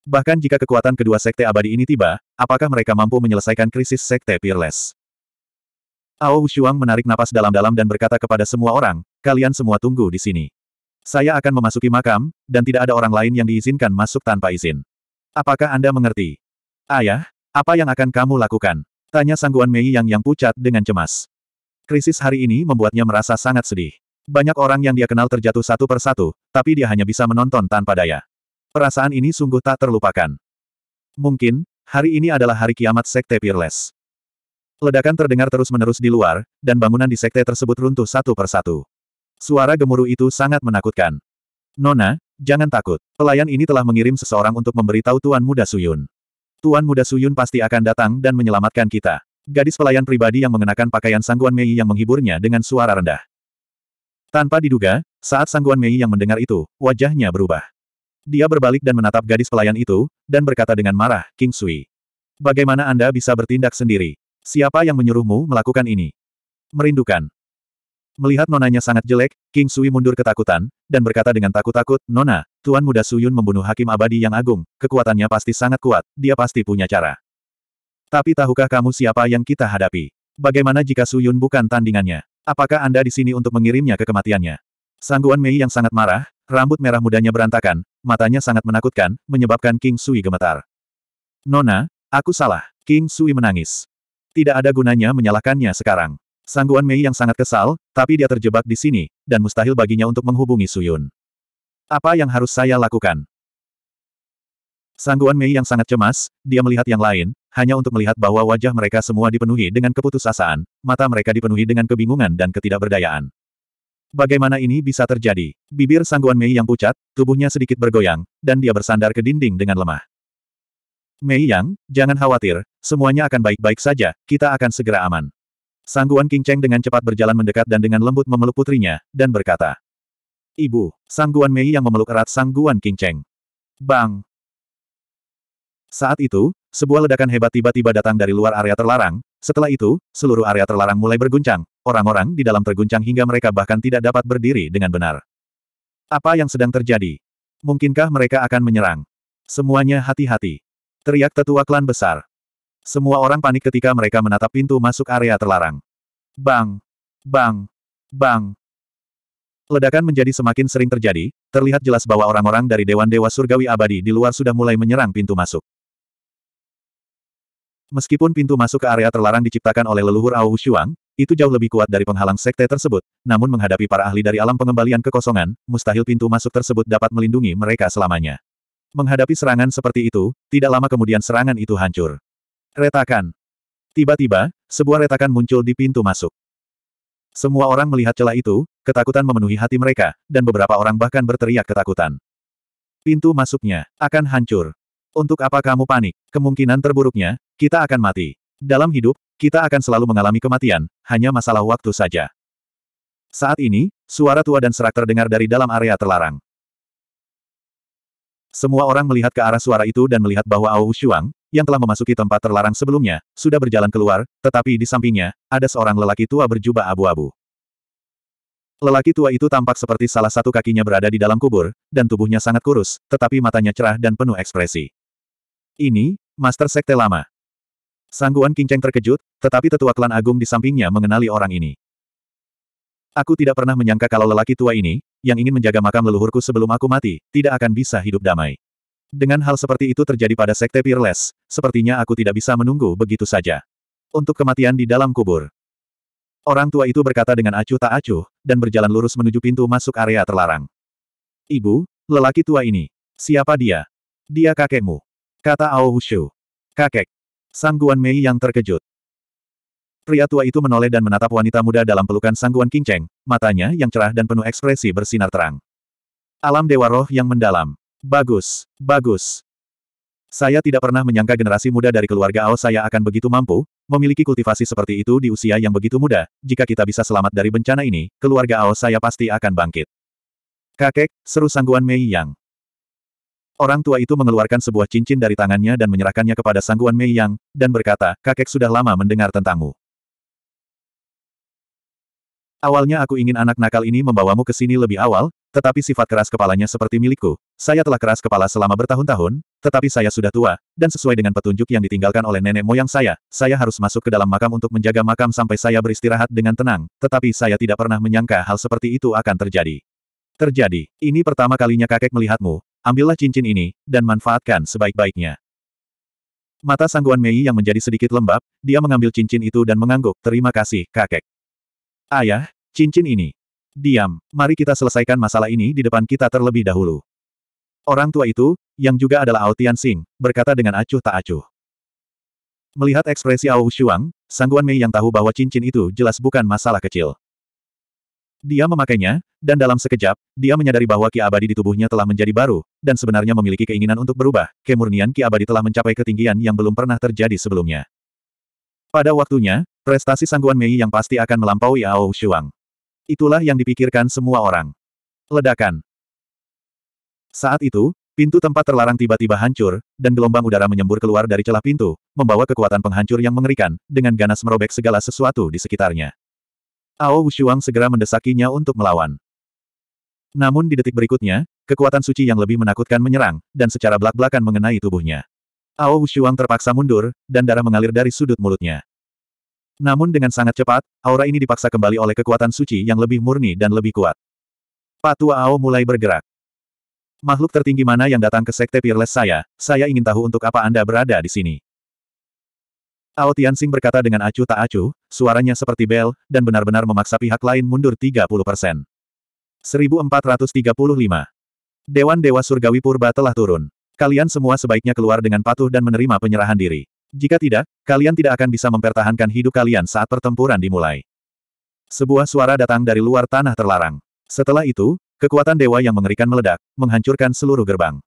Bahkan jika kekuatan kedua sekte abadi ini tiba, apakah mereka mampu menyelesaikan krisis sekte Peerless? Ao Hushuang menarik napas dalam-dalam dan berkata kepada semua orang, kalian semua tunggu di sini. Saya akan memasuki makam, dan tidak ada orang lain yang diizinkan masuk tanpa izin. Apakah Anda mengerti? Ayah, apa yang akan kamu lakukan? Tanya sangguan Mei yang yang pucat dengan cemas. Krisis hari ini membuatnya merasa sangat sedih. Banyak orang yang dia kenal terjatuh satu persatu, tapi dia hanya bisa menonton tanpa daya. Perasaan ini sungguh tak terlupakan. Mungkin, hari ini adalah hari kiamat Sekte Peerless. Ledakan terdengar terus-menerus di luar, dan bangunan di sekte tersebut runtuh satu persatu. Suara gemuruh itu sangat menakutkan. Nona, jangan takut. Pelayan ini telah mengirim seseorang untuk memberitahu Tuan Muda Suyun. Tuan Muda Suyun pasti akan datang dan menyelamatkan kita. Gadis pelayan pribadi yang mengenakan pakaian sangguan Mei yang menghiburnya dengan suara rendah. Tanpa diduga, saat sangguan Mei yang mendengar itu, wajahnya berubah. Dia berbalik dan menatap gadis pelayan itu, dan berkata dengan marah, King Sui. Bagaimana Anda bisa bertindak sendiri? Siapa yang menyuruhmu melakukan ini? Merindukan. Melihat nonanya sangat jelek, King Sui mundur ketakutan, dan berkata dengan takut-takut, Nona, Tuan Muda Suyun membunuh Hakim Abadi yang agung, kekuatannya pasti sangat kuat, dia pasti punya cara. Tapi tahukah kamu siapa yang kita hadapi? Bagaimana jika Suyun bukan tandingannya? Apakah Anda di sini untuk mengirimnya ke kematiannya? Sangguan Mei yang sangat marah, rambut merah mudanya berantakan, matanya sangat menakutkan, menyebabkan King Sui gemetar. Nona, aku salah. King Sui menangis. Tidak ada gunanya menyalahkannya sekarang. Sangguan Mei yang sangat kesal, tapi dia terjebak di sini, dan mustahil baginya untuk menghubungi Suyun. Apa yang harus saya lakukan? Sangguan Mei yang sangat cemas, dia melihat yang lain, hanya untuk melihat bahwa wajah mereka semua dipenuhi dengan keputusasaan, mata mereka dipenuhi dengan kebingungan dan ketidakberdayaan. Bagaimana ini bisa terjadi? Bibir Sangguan Mei yang pucat, tubuhnya sedikit bergoyang, dan dia bersandar ke dinding dengan lemah. Mei Yang, jangan khawatir, semuanya akan baik-baik saja, kita akan segera aman. Sangguan King Cheng dengan cepat berjalan mendekat dan dengan lembut memeluk putrinya, dan berkata. Ibu, Sangguan Mei yang memeluk erat Sangguan King Cheng. Bang! Saat itu, sebuah ledakan hebat tiba-tiba datang dari luar area terlarang, setelah itu, seluruh area terlarang mulai berguncang, orang-orang di dalam terguncang hingga mereka bahkan tidak dapat berdiri dengan benar. Apa yang sedang terjadi? Mungkinkah mereka akan menyerang? Semuanya hati-hati. Teriak tetua klan besar. Semua orang panik ketika mereka menatap pintu masuk area terlarang. Bang! Bang! Bang! Ledakan menjadi semakin sering terjadi, terlihat jelas bahwa orang-orang dari Dewan Dewa Surgawi Abadi di luar sudah mulai menyerang pintu masuk. Meskipun pintu masuk ke area terlarang diciptakan oleh leluhur Ao Shuang, itu jauh lebih kuat dari penghalang sekte tersebut, namun menghadapi para ahli dari alam pengembalian kekosongan, mustahil pintu masuk tersebut dapat melindungi mereka selamanya. Menghadapi serangan seperti itu, tidak lama kemudian serangan itu hancur. Retakan. Tiba-tiba, sebuah retakan muncul di pintu masuk. Semua orang melihat celah itu, ketakutan memenuhi hati mereka, dan beberapa orang bahkan berteriak ketakutan. Pintu masuknya akan hancur. Untuk apa kamu panik? Kemungkinan terburuknya, kita akan mati. Dalam hidup, kita akan selalu mengalami kematian, hanya masalah waktu saja. Saat ini, suara tua dan serak terdengar dari dalam area terlarang. Semua orang melihat ke arah suara itu dan melihat bahwa Ao Shuang, yang telah memasuki tempat terlarang sebelumnya, sudah berjalan keluar, tetapi di sampingnya, ada seorang lelaki tua berjubah abu-abu. Lelaki tua itu tampak seperti salah satu kakinya berada di dalam kubur, dan tubuhnya sangat kurus, tetapi matanya cerah dan penuh ekspresi. Ini, Master Sekte Lama. Sangguan Kinceng terkejut, tetapi tetua klan agung di sampingnya mengenali orang ini. Aku tidak pernah menyangka kalau lelaki tua ini, yang ingin menjaga makam leluhurku sebelum aku mati, tidak akan bisa hidup damai. Dengan hal seperti itu terjadi pada Sekte Peerless, sepertinya aku tidak bisa menunggu begitu saja. Untuk kematian di dalam kubur. Orang tua itu berkata dengan acuh tak acuh, dan berjalan lurus menuju pintu masuk area terlarang. Ibu, lelaki tua ini. Siapa dia? Dia kakekmu. Kata Ao Hushu. Kakek. Sangguan Mei yang terkejut. Pria tua itu menoleh dan menatap wanita muda dalam pelukan Sangguan kinceng, matanya yang cerah dan penuh ekspresi bersinar terang. Alam dewa roh yang mendalam. Bagus, bagus. Saya tidak pernah menyangka generasi muda dari keluarga Ao saya akan begitu mampu, memiliki kultivasi seperti itu di usia yang begitu muda, jika kita bisa selamat dari bencana ini, keluarga Ao saya pasti akan bangkit. Kakek, seru sangguan Mei Yang. Orang tua itu mengeluarkan sebuah cincin dari tangannya dan menyerahkannya kepada sangguan Mei Yang, dan berkata, kakek sudah lama mendengar tentangmu. Awalnya aku ingin anak nakal ini membawamu ke sini lebih awal, tetapi sifat keras kepalanya seperti milikku. Saya telah keras kepala selama bertahun-tahun, tetapi saya sudah tua, dan sesuai dengan petunjuk yang ditinggalkan oleh nenek moyang saya, saya harus masuk ke dalam makam untuk menjaga makam sampai saya beristirahat dengan tenang, tetapi saya tidak pernah menyangka hal seperti itu akan terjadi. Terjadi. Ini pertama kalinya kakek melihatmu, ambillah cincin ini, dan manfaatkan sebaik-baiknya. Mata sangguan Mei yang menjadi sedikit lembab, dia mengambil cincin itu dan mengangguk, terima kasih, kakek. Ayah, cincin ini. Diam, mari kita selesaikan masalah ini di depan kita terlebih dahulu. Orang tua itu, yang juga adalah Ao Tian Sing, berkata dengan acuh tak acuh. Melihat ekspresi Ao Shuang, Sangguan Mei yang tahu bahwa cincin itu jelas bukan masalah kecil. Dia memakainya, dan dalam sekejap, dia menyadari bahwa ki abadi di tubuhnya telah menjadi baru, dan sebenarnya memiliki keinginan untuk berubah, kemurnian ki abadi telah mencapai ketinggian yang belum pernah terjadi sebelumnya. Pada waktunya, Prestasi sangguan Mei yang pasti akan melampaui Ao Shuang. Itulah yang dipikirkan semua orang. Ledakan. Saat itu, pintu tempat terlarang tiba-tiba hancur, dan gelombang udara menyembur keluar dari celah pintu, membawa kekuatan penghancur yang mengerikan, dengan ganas merobek segala sesuatu di sekitarnya. Ao Shuang segera mendesakinya untuk melawan. Namun di detik berikutnya, kekuatan suci yang lebih menakutkan menyerang, dan secara belak-belakan mengenai tubuhnya. Ao Shuang terpaksa mundur, dan darah mengalir dari sudut mulutnya. Namun dengan sangat cepat, aura ini dipaksa kembali oleh kekuatan suci yang lebih murni dan lebih kuat. Patua Ao mulai bergerak. Makhluk tertinggi mana yang datang ke Sekte Peerless saya, saya ingin tahu untuk apa Anda berada di sini. Ao Tianxing berkata dengan acuh tak acuh, suaranya seperti bel, dan benar-benar memaksa pihak lain mundur 30 persen. 1435. Dewan Dewa Surgawi Purba telah turun. Kalian semua sebaiknya keluar dengan patuh dan menerima penyerahan diri. Jika tidak, kalian tidak akan bisa mempertahankan hidup kalian saat pertempuran dimulai. Sebuah suara datang dari luar tanah terlarang. Setelah itu, kekuatan dewa yang mengerikan meledak, menghancurkan seluruh gerbang.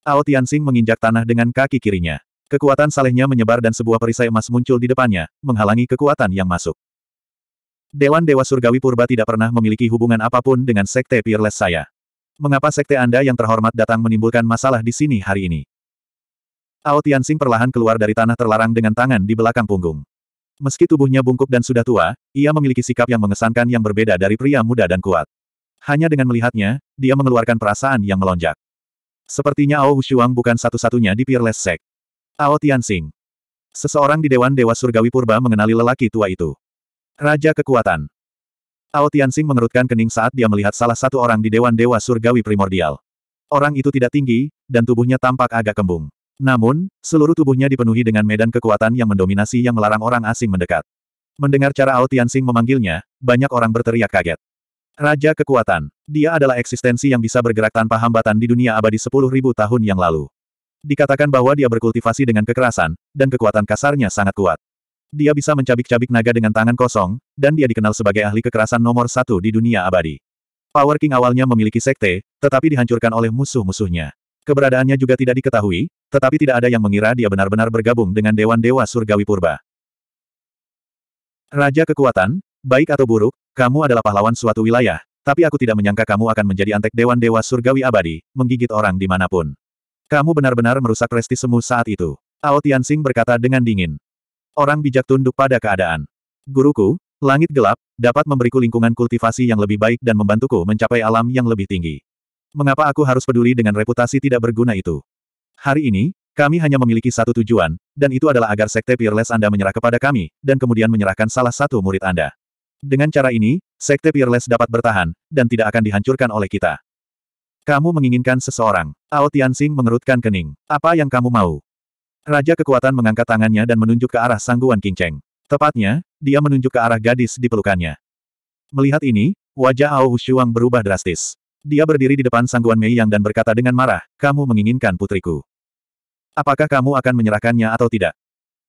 Ao Tianxing menginjak tanah dengan kaki kirinya. Kekuatan salehnya menyebar dan sebuah perisai emas muncul di depannya, menghalangi kekuatan yang masuk. Dewan Dewa Surgawi Purba tidak pernah memiliki hubungan apapun dengan Sekte Peerless saya. Mengapa Sekte Anda yang terhormat datang menimbulkan masalah di sini hari ini? Tao Tianxing perlahan keluar dari tanah terlarang dengan tangan di belakang punggung. Meski tubuhnya bungkuk dan sudah tua, ia memiliki sikap yang mengesankan yang berbeda dari pria muda dan kuat. Hanya dengan melihatnya, dia mengeluarkan perasaan yang melonjak. Sepertinya Ao Wushuang bukan satu-satunya di Peerless Sect. Ao Tianxing. Seseorang di Dewan Dewa Surgawi Purba mengenali lelaki tua itu. Raja Kekuatan. Ao Tianxing mengerutkan kening saat dia melihat salah satu orang di Dewan Dewa Surgawi Primordial. Orang itu tidak tinggi, dan tubuhnya tampak agak kembung. Namun, seluruh tubuhnya dipenuhi dengan medan kekuatan yang mendominasi yang melarang orang asing mendekat. Mendengar cara Ao Tianxing memanggilnya, banyak orang berteriak kaget. Raja Kekuatan. Dia adalah eksistensi yang bisa bergerak tanpa hambatan di dunia abadi 10.000 tahun yang lalu. Dikatakan bahwa dia berkultivasi dengan kekerasan, dan kekuatan kasarnya sangat kuat. Dia bisa mencabik-cabik naga dengan tangan kosong, dan dia dikenal sebagai ahli kekerasan nomor satu di dunia abadi. Power King awalnya memiliki sekte, tetapi dihancurkan oleh musuh-musuhnya. Keberadaannya juga tidak diketahui, tetapi tidak ada yang mengira dia benar-benar bergabung dengan Dewan-Dewa Surgawi Purba. Raja kekuatan, baik atau buruk, kamu adalah pahlawan suatu wilayah, tapi aku tidak menyangka kamu akan menjadi antek Dewan-Dewa Surgawi abadi, menggigit orang dimanapun. Kamu benar-benar merusak resti semu saat itu. Ao Tianxing berkata dengan dingin. Orang bijak tunduk pada keadaan. Guruku, langit gelap, dapat memberiku lingkungan kultivasi yang lebih baik dan membantuku mencapai alam yang lebih tinggi. Mengapa aku harus peduli dengan reputasi tidak berguna itu? Hari ini, kami hanya memiliki satu tujuan, dan itu adalah agar Sekte Peerless Anda menyerah kepada kami, dan kemudian menyerahkan salah satu murid Anda. Dengan cara ini, Sekte Peerless dapat bertahan, dan tidak akan dihancurkan oleh kita. Kamu menginginkan seseorang. Ao Tianxing mengerutkan kening. Apa yang kamu mau? Raja kekuatan mengangkat tangannya dan menunjuk ke arah sangguan Kinceng. Tepatnya, dia menunjuk ke arah gadis di pelukannya. Melihat ini, wajah Ao Hushuang berubah drastis. Dia berdiri di depan sangguan Mei Yang dan berkata dengan marah, kamu menginginkan putriku. Apakah kamu akan menyerahkannya atau tidak?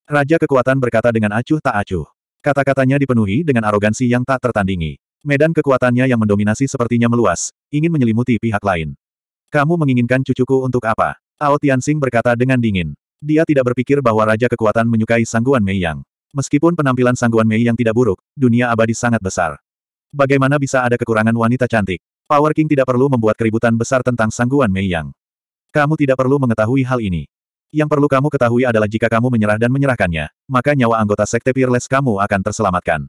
Raja kekuatan berkata dengan acuh tak acuh. Kata-katanya dipenuhi dengan arogansi yang tak tertandingi. Medan kekuatannya yang mendominasi sepertinya meluas, ingin menyelimuti pihak lain. Kamu menginginkan cucuku untuk apa? Ao Tianxing berkata dengan dingin. Dia tidak berpikir bahwa Raja Kekuatan menyukai sangguan Mei Yang. Meskipun penampilan sangguan Mei Yang tidak buruk, dunia abadi sangat besar. Bagaimana bisa ada kekurangan wanita cantik? Power King tidak perlu membuat keributan besar tentang sangguan Mei Yang. Kamu tidak perlu mengetahui hal ini. Yang perlu kamu ketahui adalah jika kamu menyerah dan menyerahkannya, maka nyawa anggota Sekte Peerless kamu akan terselamatkan.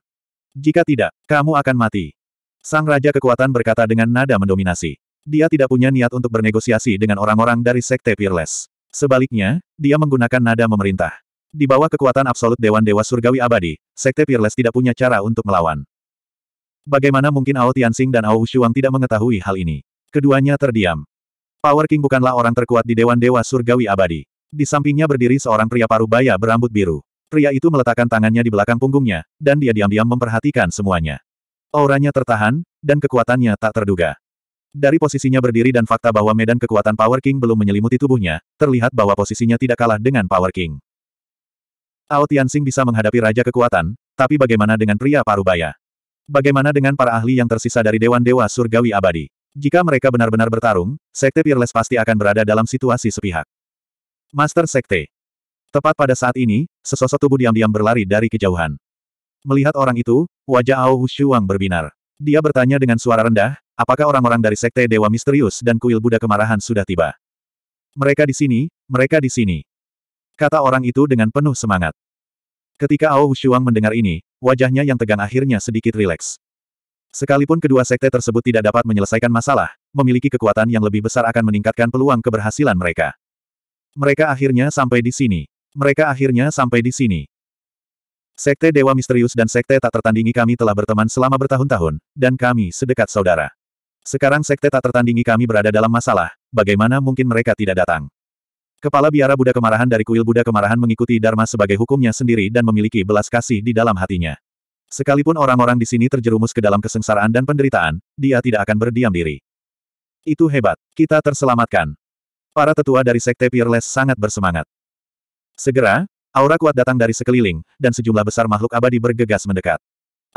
Jika tidak, kamu akan mati. Sang Raja Kekuatan berkata dengan nada mendominasi. Dia tidak punya niat untuk bernegosiasi dengan orang-orang dari Sekte Peerless. Sebaliknya, dia menggunakan nada memerintah. Di bawah kekuatan absolut Dewan Dewa Surgawi Abadi, Sekte Peerless tidak punya cara untuk melawan. Bagaimana mungkin Ao Tianxing dan Ao Shuang tidak mengetahui hal ini? Keduanya terdiam. Power King bukanlah orang terkuat di Dewan Dewa Surgawi Abadi. Di sampingnya berdiri seorang pria parubaya berambut biru. Pria itu meletakkan tangannya di belakang punggungnya, dan dia diam-diam memperhatikan semuanya. Auranya tertahan, dan kekuatannya tak terduga. Dari posisinya berdiri dan fakta bahwa medan kekuatan Power King belum menyelimuti tubuhnya, terlihat bahwa posisinya tidak kalah dengan Power King. Ao Tianxing bisa menghadapi Raja Kekuatan, tapi bagaimana dengan pria parubaya? Bagaimana dengan para ahli yang tersisa dari Dewan Dewa Surgawi Abadi? Jika mereka benar-benar bertarung, Sekte Peerless pasti akan berada dalam situasi sepihak. Master Sekte. Tepat pada saat ini, sesosok tubuh diam-diam berlari dari kejauhan. Melihat orang itu, wajah Ao Hushuang berbinar. Dia bertanya dengan suara rendah, apakah orang-orang dari Sekte Dewa Misterius dan Kuil Buddha Kemarahan sudah tiba? Mereka di sini, mereka di sini. Kata orang itu dengan penuh semangat. Ketika Ao Hushuang mendengar ini, wajahnya yang tegang akhirnya sedikit rileks. Sekalipun kedua sekte tersebut tidak dapat menyelesaikan masalah, memiliki kekuatan yang lebih besar akan meningkatkan peluang keberhasilan mereka. Mereka akhirnya sampai di sini. Mereka akhirnya sampai di sini. Sekte Dewa Misterius dan Sekte Tak Tertandingi kami telah berteman selama bertahun-tahun, dan kami sedekat saudara. Sekarang Sekte Tak Tertandingi kami berada dalam masalah, bagaimana mungkin mereka tidak datang? Kepala biara Buddha kemarahan dari kuil Buddha kemarahan mengikuti Dharma sebagai hukumnya sendiri dan memiliki belas kasih di dalam hatinya. Sekalipun orang-orang di sini terjerumus ke dalam kesengsaraan dan penderitaan, dia tidak akan berdiam diri. Itu hebat. Kita terselamatkan. Para tetua dari Sekte Peerless sangat bersemangat. Segera, aura kuat datang dari sekeliling, dan sejumlah besar makhluk abadi bergegas mendekat.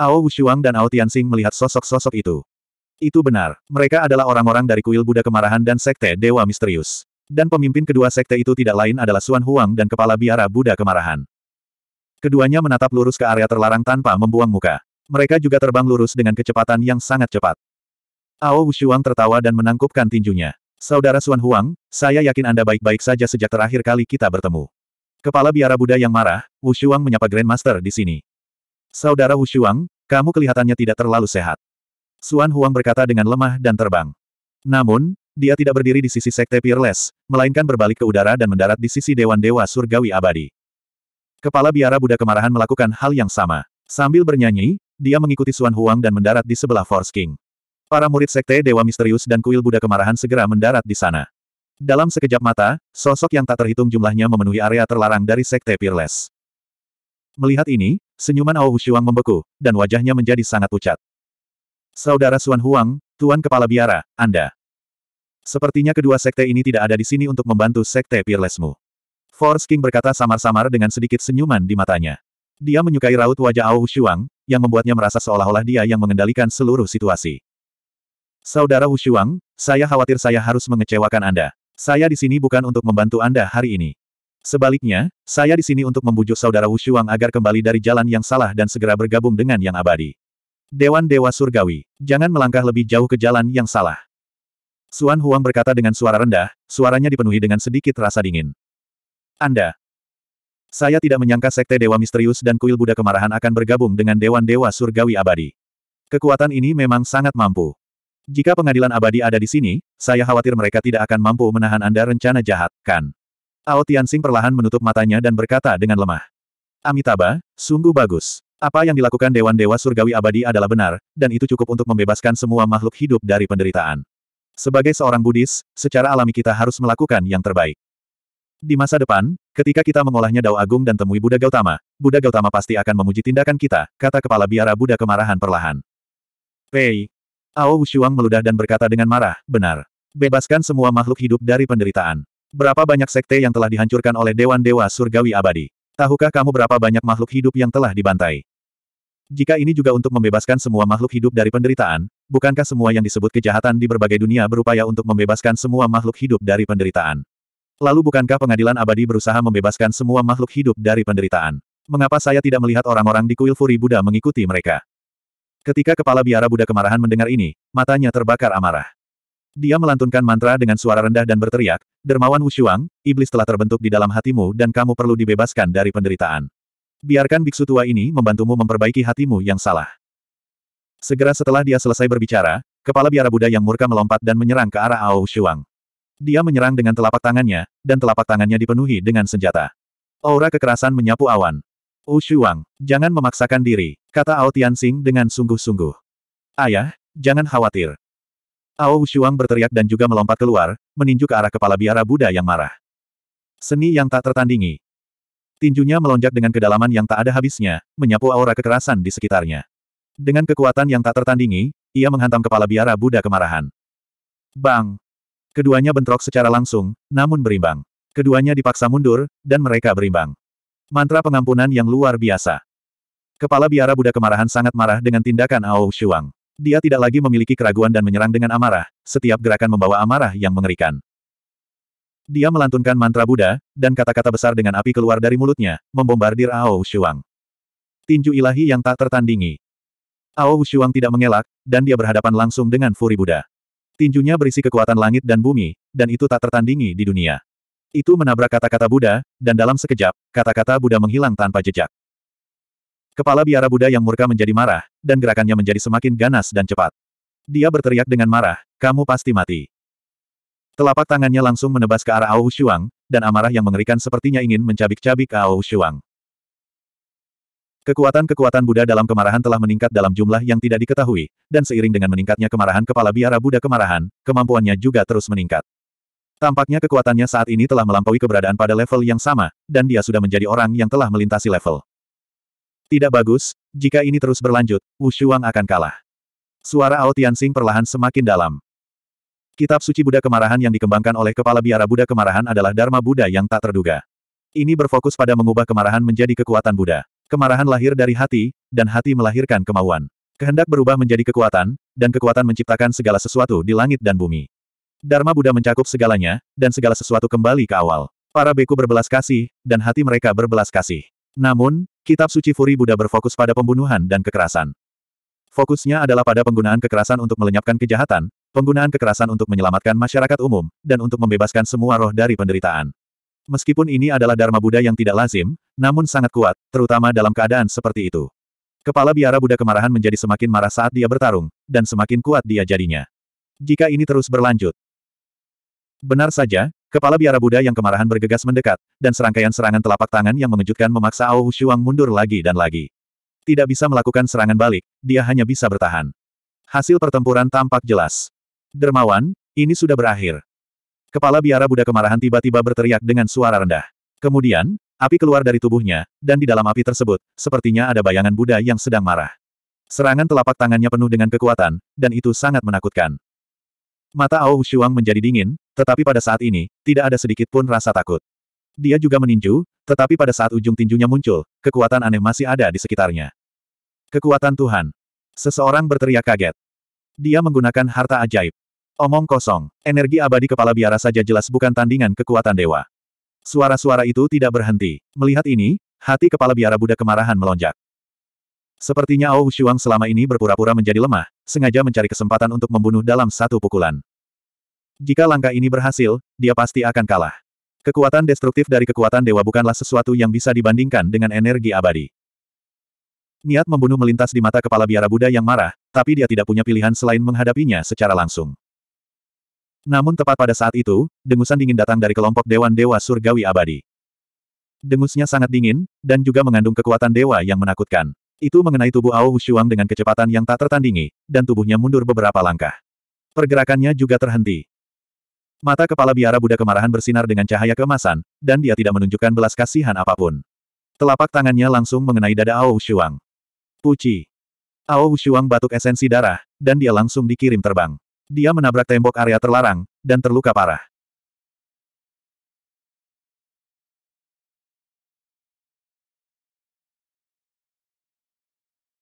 Ao Wushuang dan Ao Tianxing melihat sosok-sosok itu. Itu benar, mereka adalah orang-orang dari kuil Buddha kemarahan dan Sekte Dewa Misterius. Dan pemimpin kedua sekte itu tidak lain adalah Suan Huang dan kepala biara Buddha kemarahan. Keduanya menatap lurus ke area terlarang tanpa membuang muka. Mereka juga terbang lurus dengan kecepatan yang sangat cepat. Ao Wushuang tertawa dan menangkupkan tinjunya. Saudara Suan Huang, saya yakin Anda baik-baik saja sejak terakhir kali kita bertemu. Kepala biara Buddha yang marah, Wushuang menyapa Grandmaster di sini. Saudara Wushuang, kamu kelihatannya tidak terlalu sehat. Suan Huang berkata dengan lemah dan terbang. Namun, dia tidak berdiri di sisi Sekte Peerless, melainkan berbalik ke udara dan mendarat di sisi Dewan Dewa Surgawi Abadi. Kepala biara Buddha Kemarahan melakukan hal yang sama. Sambil bernyanyi, dia mengikuti Suan Huang dan mendarat di sebelah Force King. Para murid Sekte Dewa Misterius dan Kuil Buddha Kemarahan segera mendarat di sana. Dalam sekejap mata, sosok yang tak terhitung jumlahnya memenuhi area terlarang dari Sekte Peerless. Melihat ini, senyuman Ao Hushuang membeku, dan wajahnya menjadi sangat pucat. Saudara Suan Huang, Tuan Kepala Biara, Anda. Sepertinya kedua sekte ini tidak ada di sini untuk membantu sekte Peerlessmu. Force King berkata samar-samar dengan sedikit senyuman di matanya. Dia menyukai raut wajah Ao Wushuang, yang membuatnya merasa seolah-olah dia yang mengendalikan seluruh situasi. Saudara Wushuang, saya khawatir saya harus mengecewakan Anda. Saya di sini bukan untuk membantu Anda hari ini. Sebaliknya, saya di sini untuk membujuk saudara Wushuang agar kembali dari jalan yang salah dan segera bergabung dengan yang abadi. Dewan Dewa Surgawi, jangan melangkah lebih jauh ke jalan yang salah. Suan Huang berkata dengan suara rendah, suaranya dipenuhi dengan sedikit rasa dingin. Anda. Saya tidak menyangka Sekte Dewa Misterius dan Kuil Buddha Kemarahan akan bergabung dengan Dewan Dewa Surgawi Abadi. Kekuatan ini memang sangat mampu. Jika pengadilan abadi ada di sini, saya khawatir mereka tidak akan mampu menahan Anda rencana jahat, kan? Ao Tianxing perlahan menutup matanya dan berkata dengan lemah. Amitabha, sungguh bagus. Apa yang dilakukan Dewan Dewa Surgawi Abadi adalah benar, dan itu cukup untuk membebaskan semua makhluk hidup dari penderitaan. Sebagai seorang Buddhis, secara alami kita harus melakukan yang terbaik. Di masa depan, ketika kita mengolahnya Dao Agung dan temui Buddha Gautama, Buddha Gautama pasti akan memuji tindakan kita, kata kepala biara Buddha kemarahan perlahan. Pei. Ao Wushuang meludah dan berkata dengan marah, benar. Bebaskan semua makhluk hidup dari penderitaan. Berapa banyak sekte yang telah dihancurkan oleh dewan-dewa surgawi abadi? Tahukah kamu berapa banyak makhluk hidup yang telah dibantai? Jika ini juga untuk membebaskan semua makhluk hidup dari penderitaan, bukankah semua yang disebut kejahatan di berbagai dunia berupaya untuk membebaskan semua makhluk hidup dari penderitaan? Lalu bukankah pengadilan abadi berusaha membebaskan semua makhluk hidup dari penderitaan? Mengapa saya tidak melihat orang-orang di kuil Furi Buddha mengikuti mereka? Ketika kepala biara Buddha kemarahan mendengar ini, matanya terbakar amarah. Dia melantunkan mantra dengan suara rendah dan berteriak, Dermawan Wushuang, iblis telah terbentuk di dalam hatimu dan kamu perlu dibebaskan dari penderitaan. Biarkan biksu tua ini membantumu memperbaiki hatimu yang salah. Segera setelah dia selesai berbicara, kepala biara Buddha yang murka melompat dan menyerang ke arah Ao Shuang. Dia menyerang dengan telapak tangannya, dan telapak tangannya dipenuhi dengan senjata. Aura kekerasan menyapu awan. Ao Shuang, jangan memaksakan diri, kata Ao Tianxing dengan sungguh-sungguh. Ayah, jangan khawatir. Ao Shuang berteriak dan juga melompat keluar, meninju ke arah kepala biara Buddha yang marah. Seni yang tak tertandingi. Tinjunya melonjak dengan kedalaman yang tak ada habisnya, menyapu aura kekerasan di sekitarnya. Dengan kekuatan yang tak tertandingi, ia menghantam kepala biara Buddha kemarahan. Bang! Keduanya bentrok secara langsung, namun berimbang. Keduanya dipaksa mundur, dan mereka berimbang. Mantra pengampunan yang luar biasa. Kepala biara Buddha kemarahan sangat marah dengan tindakan Ao Shuang. Dia tidak lagi memiliki keraguan dan menyerang dengan amarah, setiap gerakan membawa amarah yang mengerikan. Dia melantunkan mantra Buddha, dan kata-kata besar dengan api keluar dari mulutnya, membombardir Ao Shuang. Tinju ilahi yang tak tertandingi. Ao Hushuang tidak mengelak, dan dia berhadapan langsung dengan Furi Buddha. Tinjunya berisi kekuatan langit dan bumi, dan itu tak tertandingi di dunia. Itu menabrak kata-kata Buddha, dan dalam sekejap, kata-kata Buddha menghilang tanpa jejak. Kepala biara Buddha yang murka menjadi marah, dan gerakannya menjadi semakin ganas dan cepat. Dia berteriak dengan marah, kamu pasti mati. Telapak tangannya langsung menebas ke arah Ao Shuang, dan amarah yang mengerikan sepertinya ingin mencabik-cabik Ao Shuang. Kekuatan-kekuatan Buddha dalam kemarahan telah meningkat dalam jumlah yang tidak diketahui, dan seiring dengan meningkatnya kemarahan kepala biara Buddha kemarahan, kemampuannya juga terus meningkat. Tampaknya kekuatannya saat ini telah melampaui keberadaan pada level yang sama, dan dia sudah menjadi orang yang telah melintasi level. Tidak bagus, jika ini terus berlanjut, Wushuang akan kalah. Suara Ao Tianxing perlahan semakin dalam. Kitab suci Buddha kemarahan yang dikembangkan oleh kepala biara Buddha kemarahan adalah Dharma Buddha yang tak terduga. Ini berfokus pada mengubah kemarahan menjadi kekuatan Buddha. Kemarahan lahir dari hati, dan hati melahirkan kemauan. Kehendak berubah menjadi kekuatan, dan kekuatan menciptakan segala sesuatu di langit dan bumi. Dharma Buddha mencakup segalanya, dan segala sesuatu kembali ke awal. Para beku berbelas kasih, dan hati mereka berbelas kasih. Namun, kitab suci Furi Buddha berfokus pada pembunuhan dan kekerasan. Fokusnya adalah pada penggunaan kekerasan untuk melenyapkan kejahatan, penggunaan kekerasan untuk menyelamatkan masyarakat umum, dan untuk membebaskan semua roh dari penderitaan. Meskipun ini adalah Dharma Buddha yang tidak lazim, namun sangat kuat, terutama dalam keadaan seperti itu. Kepala biara Buddha kemarahan menjadi semakin marah saat dia bertarung, dan semakin kuat dia jadinya. Jika ini terus berlanjut. Benar saja, kepala biara Buddha yang kemarahan bergegas mendekat, dan serangkaian serangan telapak tangan yang mengejutkan memaksa Ao Hushuang mundur lagi dan lagi. Tidak bisa melakukan serangan balik, dia hanya bisa bertahan. Hasil pertempuran tampak jelas. Dermawan, ini sudah berakhir. Kepala biara Buddha kemarahan tiba-tiba berteriak dengan suara rendah. Kemudian, Api keluar dari tubuhnya, dan di dalam api tersebut, sepertinya ada bayangan Buddha yang sedang marah. Serangan telapak tangannya penuh dengan kekuatan, dan itu sangat menakutkan. Mata Ao Shuang menjadi dingin, tetapi pada saat ini, tidak ada sedikit pun rasa takut. Dia juga meninju, tetapi pada saat ujung tinjunya muncul, kekuatan aneh masih ada di sekitarnya. Kekuatan Tuhan. Seseorang berteriak kaget. Dia menggunakan harta ajaib. Omong kosong, energi abadi kepala biara saja jelas bukan tandingan kekuatan dewa. Suara-suara itu tidak berhenti. Melihat ini, hati kepala biara Buddha kemarahan melonjak. Sepertinya Ao Shuang selama ini berpura-pura menjadi lemah, sengaja mencari kesempatan untuk membunuh dalam satu pukulan. Jika langkah ini berhasil, dia pasti akan kalah. Kekuatan destruktif dari kekuatan dewa bukanlah sesuatu yang bisa dibandingkan dengan energi abadi. Niat membunuh melintas di mata kepala biara Buddha yang marah, tapi dia tidak punya pilihan selain menghadapinya secara langsung. Namun tepat pada saat itu, dengusan dingin datang dari kelompok Dewan Dewa Surgawi Abadi. Dengusnya sangat dingin, dan juga mengandung kekuatan dewa yang menakutkan. Itu mengenai tubuh Ao Hushuang dengan kecepatan yang tak tertandingi, dan tubuhnya mundur beberapa langkah. Pergerakannya juga terhenti. Mata kepala biara Buddha kemarahan bersinar dengan cahaya kemasan, dan dia tidak menunjukkan belas kasihan apapun. Telapak tangannya langsung mengenai dada Ao Hushuang. Puci. Ao Hushuang batuk esensi darah, dan dia langsung dikirim terbang. Dia menabrak tembok area terlarang, dan terluka parah.